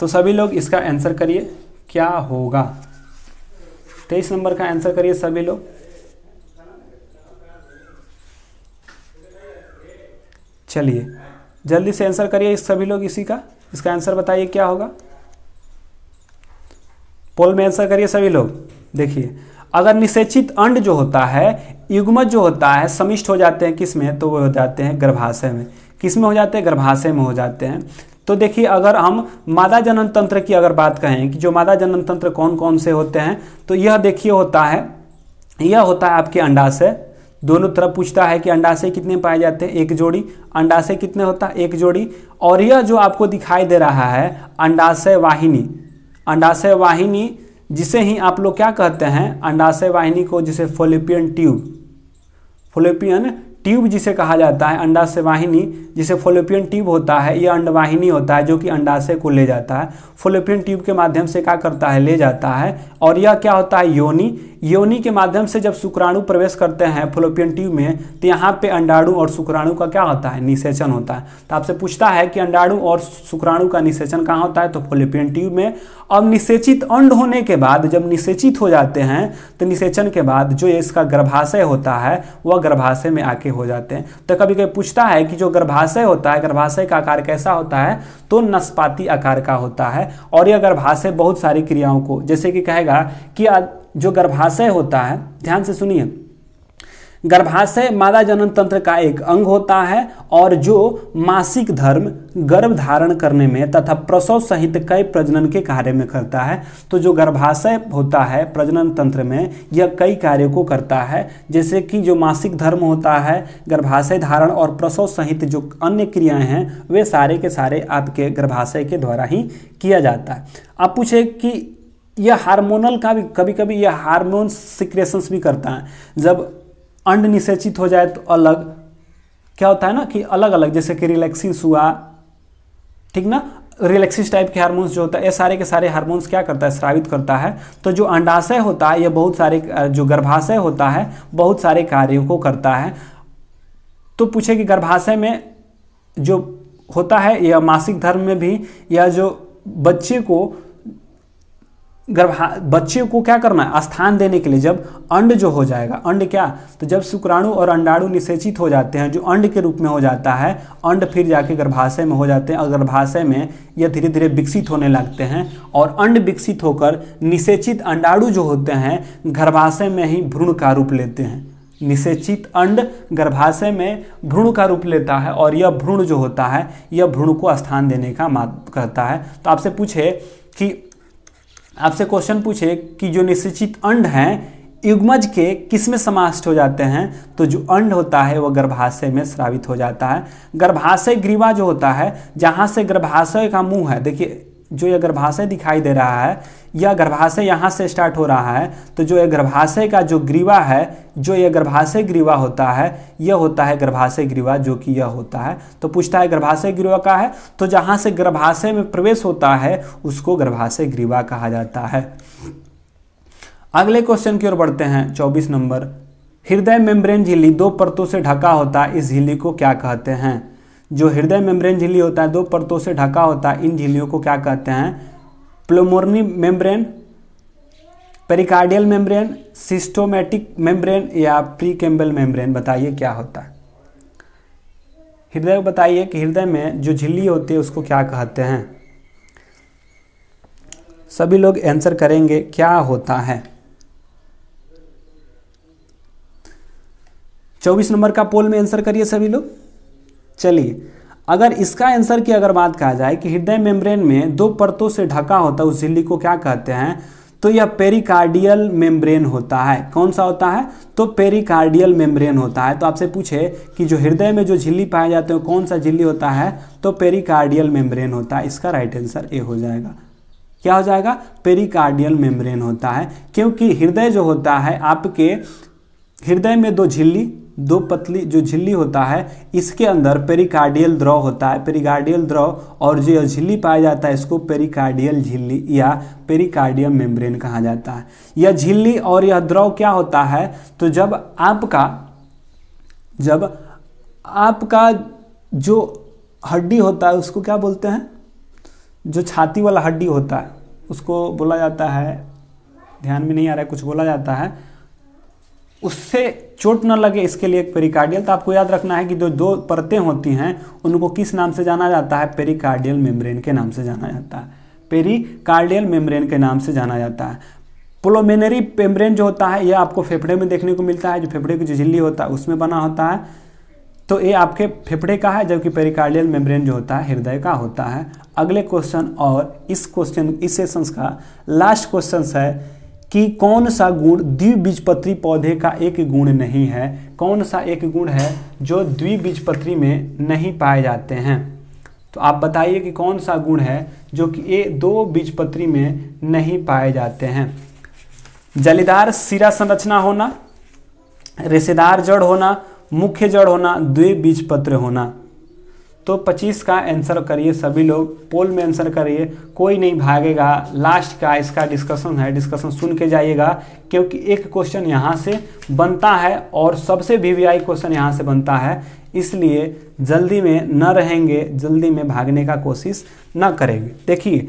तो सभी लोग इसका आंसर करिए क्या होगा तेईस नंबर का आंसर करिए सभी लोग चलिए जल्दी से आंसर करिए इस सभी लोग इसी का इसका आंसर बताइए क्या होगा पोल में आंसर करिए सभी लोग देखिए अगर निषेचित अंड जो होता है युग्मत जो होता है समिष्ट हो जाते हैं किस में तो वो हो जाते हैं गर्भाशय में किस में हो जाते हैं गर्भाशय में हो जाते हैं तो देखिए अगर हम मादा जनन तंत्र की अगर बात कहें कि जो मादा जनन तंत्र कौन कौन से होते हैं तो यह देखिए होता है यह होता है आपके अंडाशय दोनों तरफ पूछता है कि अंडाशय कितने पाए जाते हैं एक जोड़ी अंडाशय कितने होता है एक जोड़ी और यह जो आपको दिखाई दे रहा है अंडाशय वाहिनी अंडाशय वाहिनी जिसे ही आप लोग क्या कहते हैं अंडाशय वाहिनी को जिसे फोलिपियन ट्यूब फोलिपियन ट्यूब जिसे कहा जाता है अंडाशय वाहिनी जिसे फोलिपियन ट्यूब होता है यह अंडवाहिनी होता है जो कि अंडाशय को ले जाता है फोलिपियन ट्यूब के माध्यम से क्या करता है ले जाता है और यह क्या होता है योनी योनि के माध्यम से जब शुक्राणु प्रवेश करते हैं फ्लोपियन ट्यूब में तो यहाँ पे अंडाणु और शुक्राणु का क्या होता है निषेचन होता है तो आपसे पूछता है कि अंडाणु और शुक्राणु का निषेचन कहाँ होता है तो फ्लोपियन ट्यूब में अब निषेचित अंड होने के बाद जब निषेचित हो जाते हैं तो निषेचन के बाद जो इसका गर्भाशय होता है वह गर्भाशय में आके हो जाते हैं तो कभी कभी पूछता है कि जो गर्भाशय होता है गर्भाशय का आकार कैसा होता है तो नस्पाती आकार का होता है और यह गर्भाशय बहुत सारी क्रियाओं को जैसे कि कहेगा कि जो गर्भाशय होता है ध्यान से सुनिए गर्भाशय मादा जनन तंत्र का एक अंग होता है और जो मासिक धर्म गर्भ धारण करने में तथा प्रसव सहित कई प्रजनन के कार्य में करता है तो जो गर्भाशय होता है प्रजनन तंत्र में यह कई कार्यों को करता है जैसे कि जो मासिक धर्म होता है गर्भाशय धारण और प्रसव सहित जो अन्य क्रियाएं हैं वे सारे के सारे आपके गर्भाशय के द्वारा ही किया जाता है आप पूछे कि यह हार्मोनल का भी कभी कभी यह हार्मोन सिक्रेशंस भी करता है जब अंड निषेचित हो जाए तो अलग क्या होता है ना कि अलग अलग जैसे कि रिलैक्सिंग हुआ ठीक ना रिलैक्सिस टाइप के हार्मोन्स जो होता है ये सारे के सारे हार्मोन्स क्या करता है स्रावित करता है तो जो अंडाशय होता है या बहुत सारे जो गर्भाशय होता है बहुत सारे कार्यों को करता है तो पूछे कि गर्भाशय में जो होता है या मासिक धर्म में भी यह जो बच्चे को गर्भा बच्चे को क्या करना है स्थान देने के लिए जब अंड जो हो जाएगा अंड क्या तो जब शुक्राणु और अंडाणु निषेचित हो जाते हैं जो अंड के रूप में हो जाता है अंड फिर जाके गर्भाशय में हो जाते हैं और गर्भाशय में यह धीरे धीरे विकसित होने लगते हैं और अंड विकसित होकर निषेचित अंडाणु जो होते हैं गर्भाशय में ही भ्रूण का रूप लेते हैं निषेचित अंड गर्भाशय में भ्रूण का रूप लेता है और यह भ्रूण जो होता है यह भ्रूण को स्थान देने का मात कहता है तो आपसे पूछे कि आपसे क्वेश्चन पूछे कि जो निश्चित अंड हैं युग्मज के किस में समाष्ट हो जाते हैं तो जो अंड होता है वह गर्भाशय में श्रावित हो जाता है गर्भाशय ग्रीवा जो होता है जहाँ से गर्भाशय का मुंह है देखिए जो यह गर्भाशय दिखाई दे रहा है यह गर्भाशय यहाँ से स्टार्ट हो रहा है तो जो यह गर्भाशय का जो ग्रीवा है जो यह गर्भाशय ग्रीवा होता है यह होता है गर्भाशय ग्रीवा जो कि यह होता है तो पूछता है गर्भाशय ग्रीवा का है तो जहाँ से गर्भाशय में प्रवेश होता है उसको गर्भाशय ग्रीवा कहा जाता है अगले क्वेश्चन की ओर बढ़ते हैं चौबीस नंबर हृदय मेम्ब्रेन झिल्ली दो परतों से ढका होता है इस झिल्ली को क्या कहते हैं जो हृदय मेम्ब्रेन झिल्ली होता है दो परतों से ढका होता है इन झिल्लियों को क्या कहते हैं pulmonary membrane pericardial membrane systematic membrane या प्री कैम्बल मेम्ब्रेन बताइए क्या होता है हृदय को बताइए कि हृदय में जो झिल्ली होती है उसको क्या कहते हैं सभी लोग आंसर करेंगे क्या होता है चौबीस नंबर का पोल में आंसर करिए सभी लोग चलिए अगर इसका आंसर की अगर बात कहा जाए कि हृदय मेम्ब्रेन में दो परतों से ढका होता है उस झिल्ली को क्या कहते हैं तो यह पेरिकार्डियल मेम्ब्रेन होता है कौन सा होता है तो पेरिकार्डियल मेम्ब्रेन होता है तो आपसे पूछे कि जो हृदय में जो झिल्ली पाए जाते हैं कौन सा झिल्ली होता है तो पेरिकार्डियल मेम्ब्रेन होता है इसका राइट आंसर ए हो जाएगा क्या हो जाएगा पेरिकार्डियल मेम्ब्रेन होता है क्योंकि हृदय जो होता है आपके हृदय में दो झिल्ली दो पतली जो झिल्ली होता है इसके अंदर पेरिकार्डियल द्रव होता है पेरिकार्डियल द्रव और जो यह झिल्ली पाया जाता है इसको पेरिकार्डियल झिल्ली या पेरिकार्डियम मेम्ब्रेन कहा जाता है यह झिल्ली और यह द्रव क्या होता है तो जब आपका जब आपका जो हड्डी होता है उसको क्या बोलते हैं जो छाती वाला हड्डी होता है उसको बोला जाता है ध्यान में नहीं आ रहा है कुछ बोला जाता है उससे चोट न लगे इसके लिए एक पेरिकार्डियल तो आपको याद रखना है कि जो दो परतें होती हैं उनको किस नाम से जाना जाता है पेरिकार्डियल मेम्ब्रेन के नाम से जाना जाता है पेरिकार्डियल मेम्ब्रेन के नाम से जाना जाता है पोलोमेनरी पेम्ब्रेन जो होता है यह आपको फेफड़े में देखने को मिलता है जो फेफड़े की जो झिल्ली होता है उसमें बना होता है तो ये आपके फेफड़े का है जबकि पेरिकार्डियल मेम्ब्रेन जो होता है हृदय का होता है अगले क्वेश्चन और इस क्वेश्चन इस सेशंस का लास्ट क्वेश्चन है कि कौन सा गुण द्विबीजपत्री पौधे का एक गुण नहीं है कौन सा एक गुण है जो द्विबीजपत्री में नहीं पाए जाते हैं तो आप बताइए कि कौन सा गुण है जो कि ये दो बीजपत्री में नहीं पाए जाते हैं जलीदार सिरा संरचना होना रेशेदार जड़ होना मुख्य जड़ होना द्विबीजपत्र होना तो 25 का आंसर करिए सभी लोग पोल में आंसर करिए कोई नहीं भागेगा लास्ट का इसका डिस्कशन है डिस्कशन सुन के जाइएगा क्योंकि एक क्वेश्चन यहाँ से बनता है और सबसे वी क्वेश्चन यहाँ से बनता है इसलिए जल्दी में न रहेंगे जल्दी में भागने का कोशिश न करेंगे देखिए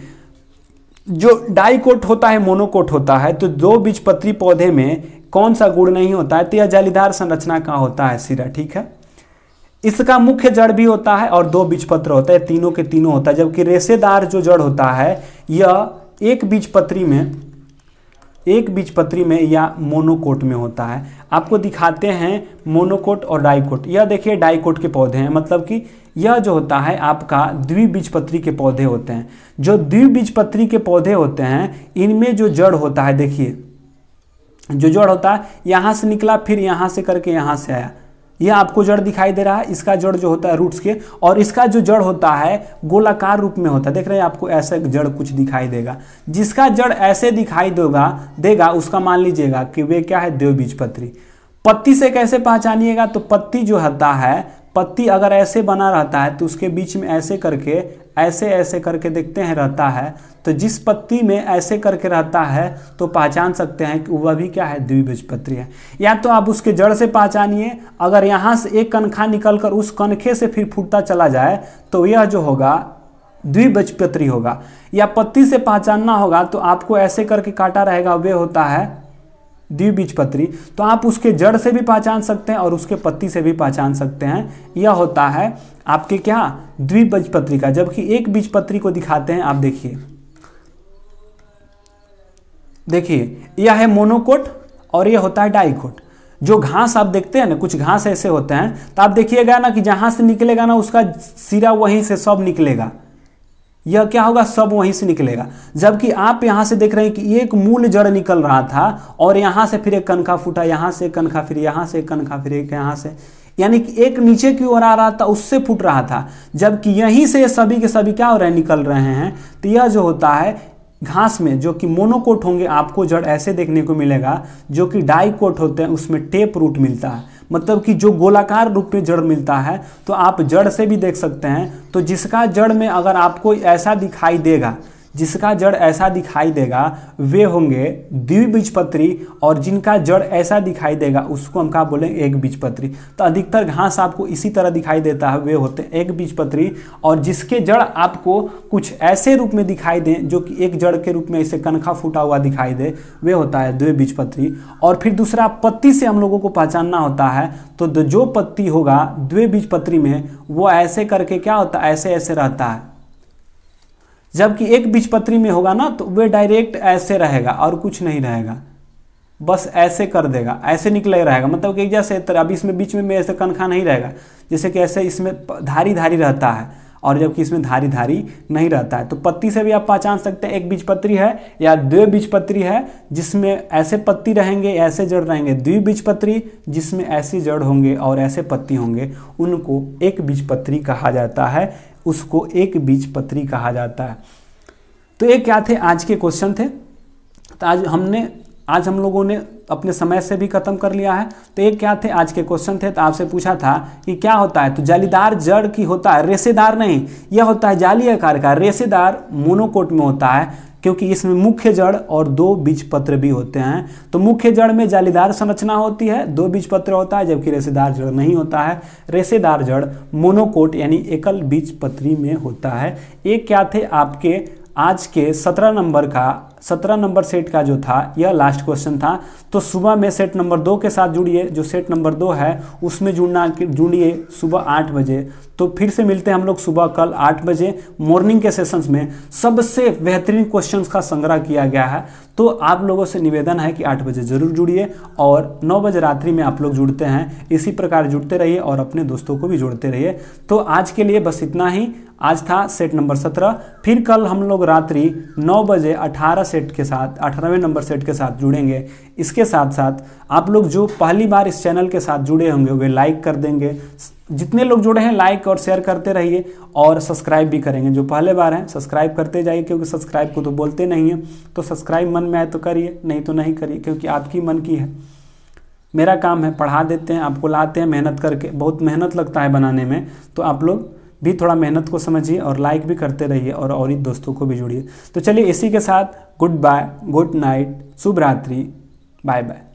जो डाइकोट होता है मोनोकोट होता है तो दो बीजपत्री पौधे में कौन सा गुड़ नहीं होता है तो यह जालीदार संरचना का होता है सिरा ठीक है इसका मुख्य जड़ भी होता है और दो बीजपत्र होता है तीनों के तीनों होता है जबकि रेशेदार जो जड़ होता है यह एक बीजपत्री में एक बीजपत्री में या मोनोकोट में होता है आपको दिखाते हैं मोनोकोट और डाइकोट यह देखिए डाइकोट के पौधे हैं मतलब कि यह जो होता है आपका द्विबीजपत्री के पौधे होते हैं जो द्विबीजपत्री के पौधे होते हैं इनमें जो जड़ होता है देखिए जो जड़ होता है यहाँ से निकला फिर यहाँ से करके यहाँ से आया ये आपको जड़ दिखाई दे रहा है इसका जड़ जो होता है रूट्स के और इसका जो जड़ होता है गोलाकार रूप में होता है देख रहे हैं आपको ऐसा जड़ कुछ दिखाई देगा जिसका जड़ ऐसे दिखाई देगा देगा उसका मान लीजिएगा कि वे क्या है देव देवबीजपत्री पत्ती से कैसे पहचानिएगा तो पत्ती जो होता है पत्ती अगर ऐसे बना रहता है तो उसके बीच में ऐसे करके ऐसे ऐसे करके देखते हैं रहता है तो जिस पत्ती में ऐसे करके रहता है तो पहचान सकते हैं कि वह भी क्या है द्विबीजपत्री है या तो आप उसके जड़ से पहचानिए अगर यहाँ से एक कनखा निकल कर उस कनखे से फिर फूटता चला जाए तो यह जो होगा द्विबीजपत्री होगा या पत्ती से पहचानना होगा तो आपको ऐसे करके काटा रहेगा वे होता है द्विबीजपत्री तो आप उसके जड़ से भी पहचान सकते हैं और उसके पत्ती से भी पहचान सकते हैं यह होता है आपके क्या द्विबीजपत्री का जबकि एक बीजपत्री को दिखाते हैं आप देखिए देखिए यह है मोनोकोट और यह होता है डाईकोट जो घास आप देखते हैं ना कुछ घास ऐसे होते हैं तो आप देखिएगा ना कि जहां से निकलेगा ना उसका सिरा वहीं से सब निकलेगा यह क्या होगा सब वहीं से निकलेगा जबकि आप यहां से देख रहे हैं कि एक मूल जड़ निकल रहा था और यहां से फिर एक कनखा फूटा यहां से कनखा फिर यहां से कनखा फिर एक यहां से यानी कि एक नीचे की ओर आ रहा था उससे फूट रहा था जबकि यहीं से सभी के सभी क्या हो रहे निकल रहे हैं तो यह जो होता है घास में जो कि मोनोकोट होंगे आपको जड़ ऐसे देखने को मिलेगा जो कि कोट होते हैं उसमें टेप रूट मिलता है मतलब कि जो गोलाकार रूप में जड़ मिलता है तो आप जड़ से भी देख सकते हैं तो जिसका जड़ में अगर आपको ऐसा दिखाई देगा जिसका जड़ ऐसा दिखाई देगा वे होंगे द्विबीजपत्री और जिनका जड़ ऐसा दिखाई देगा उसको हम क्या बोलेंगे एक बीजपत्री तो अधिकतर घास आपको इसी तरह दिखाई देता है वे होते हैं एक बीजपत्री और जिसके जड़ आपको कुछ ऐसे रूप में दिखाई दें जो कि एक जड़ के रूप में ऐसे कनखा फूटा हुआ दिखाई दे वे होता है द्विबीजपत्री और फिर दूसरा पत्ती से हम लोगों को पहचानना होता है तो जो पत्ती होगा द्विबीजपत्री में वो ऐसे करके क्या होता है ऐसे ऐसे रहता है जबकि एक बीजपत्री में होगा ना तो वे डायरेक्ट ऐसे रहेगा और कुछ नहीं रहेगा बस ऐसे कर देगा ऐसे निकले रहेगा मतलब कि जैसे अभी इसमें बीच में ऐसे कनखा नहीं रहेगा जैसे कि ऐसे इसमें धारी धारी रहता है और जबकि इसमें धारी धारी नहीं रहता है तो पत्ती से भी आप पहचान सकते हैं एक बीजपत्री है या द्वे बीजपत्री है जिसमें ऐसे पत्ती रहेंगे ऐसे जड़ रहेंगे बीज पत्री जिसमें ऐसी जड़ होंगे और ऐसे पत्ती होंगे उनको एक बीजपत्री कहा जाता है उसको एक बीज पत्री कहा जाता है तो ये क्या थे आज के क्वेश्चन थे तो आज हमने आज हम लोगों ने अपने समय से भी खत्म कर लिया है तो ये क्या थे आज के क्वेश्चन थे तो आपसे पूछा था कि क्या होता है तो जालीदार जड़ की होता है रेसेदार नहीं यह होता है जाली आकार का रेसेदार मोनोकोट में होता है क्योंकि इसमें मुख्य जड़ और दो बीजपत्र भी होते हैं तो मुख्य जड़ में जालीदार संरचना होती है दो बीजपत्र होता है जबकि रेसेदार जड़ नहीं होता है रेसेदार जड़ मोनोकोट यानी एकल बीजपत्री में होता है ये क्या थे आपके आज के सत्रह नंबर का सत्रह नंबर सेट का जो था यह लास्ट क्वेश्चन था तो सुबह में सेट नंबर दो के साथ जुड़िए जो सेट नंबर दो है उसमें जुड़ना जुड़िए सुबह आठ बजे तो फिर से मिलते हैं हम लोग सुबह कल आठ बजे मॉर्निंग के सेशंस में सबसे बेहतरीन क्वेश्चंस का संग्रह किया गया है तो आप लोगों से निवेदन है कि आठ बजे ज़रूर जुड़िए और नौ बजे रात्रि में आप लोग जुड़ते हैं इसी प्रकार जुड़ते रहिए और अपने दोस्तों को भी जोड़ते रहिए तो आज के लिए बस इतना ही आज था सेट नंबर सत्रह फिर कल हम लोग रात्रि नौ बजे अठारह सेट के साथ अठारहवें नंबर सेट के साथ जुड़ेंगे इसके साथ साथ आप लोग जो पहली बार इस चैनल के साथ जुड़े होंगे वे लाइक कर देंगे जितने लोग जुड़े हैं लाइक और शेयर करते रहिए और सब्सक्राइब भी करेंगे जो पहले बार हैं सब्सक्राइब करते जाइए क्योंकि सब्सक्राइब को तो बोलते नहीं हैं तो सब्सक्राइब मन में आए तो करिए नहीं तो नहीं करिए क्योंकि आपकी मन की है मेरा काम है पढ़ा देते हैं आपको लाते हैं मेहनत करके बहुत मेहनत लगता है बनाने में तो आप लोग भी थोड़ा मेहनत को समझिए और लाइक भी करते रहिए और और दोस्तों को भी जुड़िए तो चलिए इसी के साथ गुड बाय गुड नाइट शुभ रात्रि बाय बाय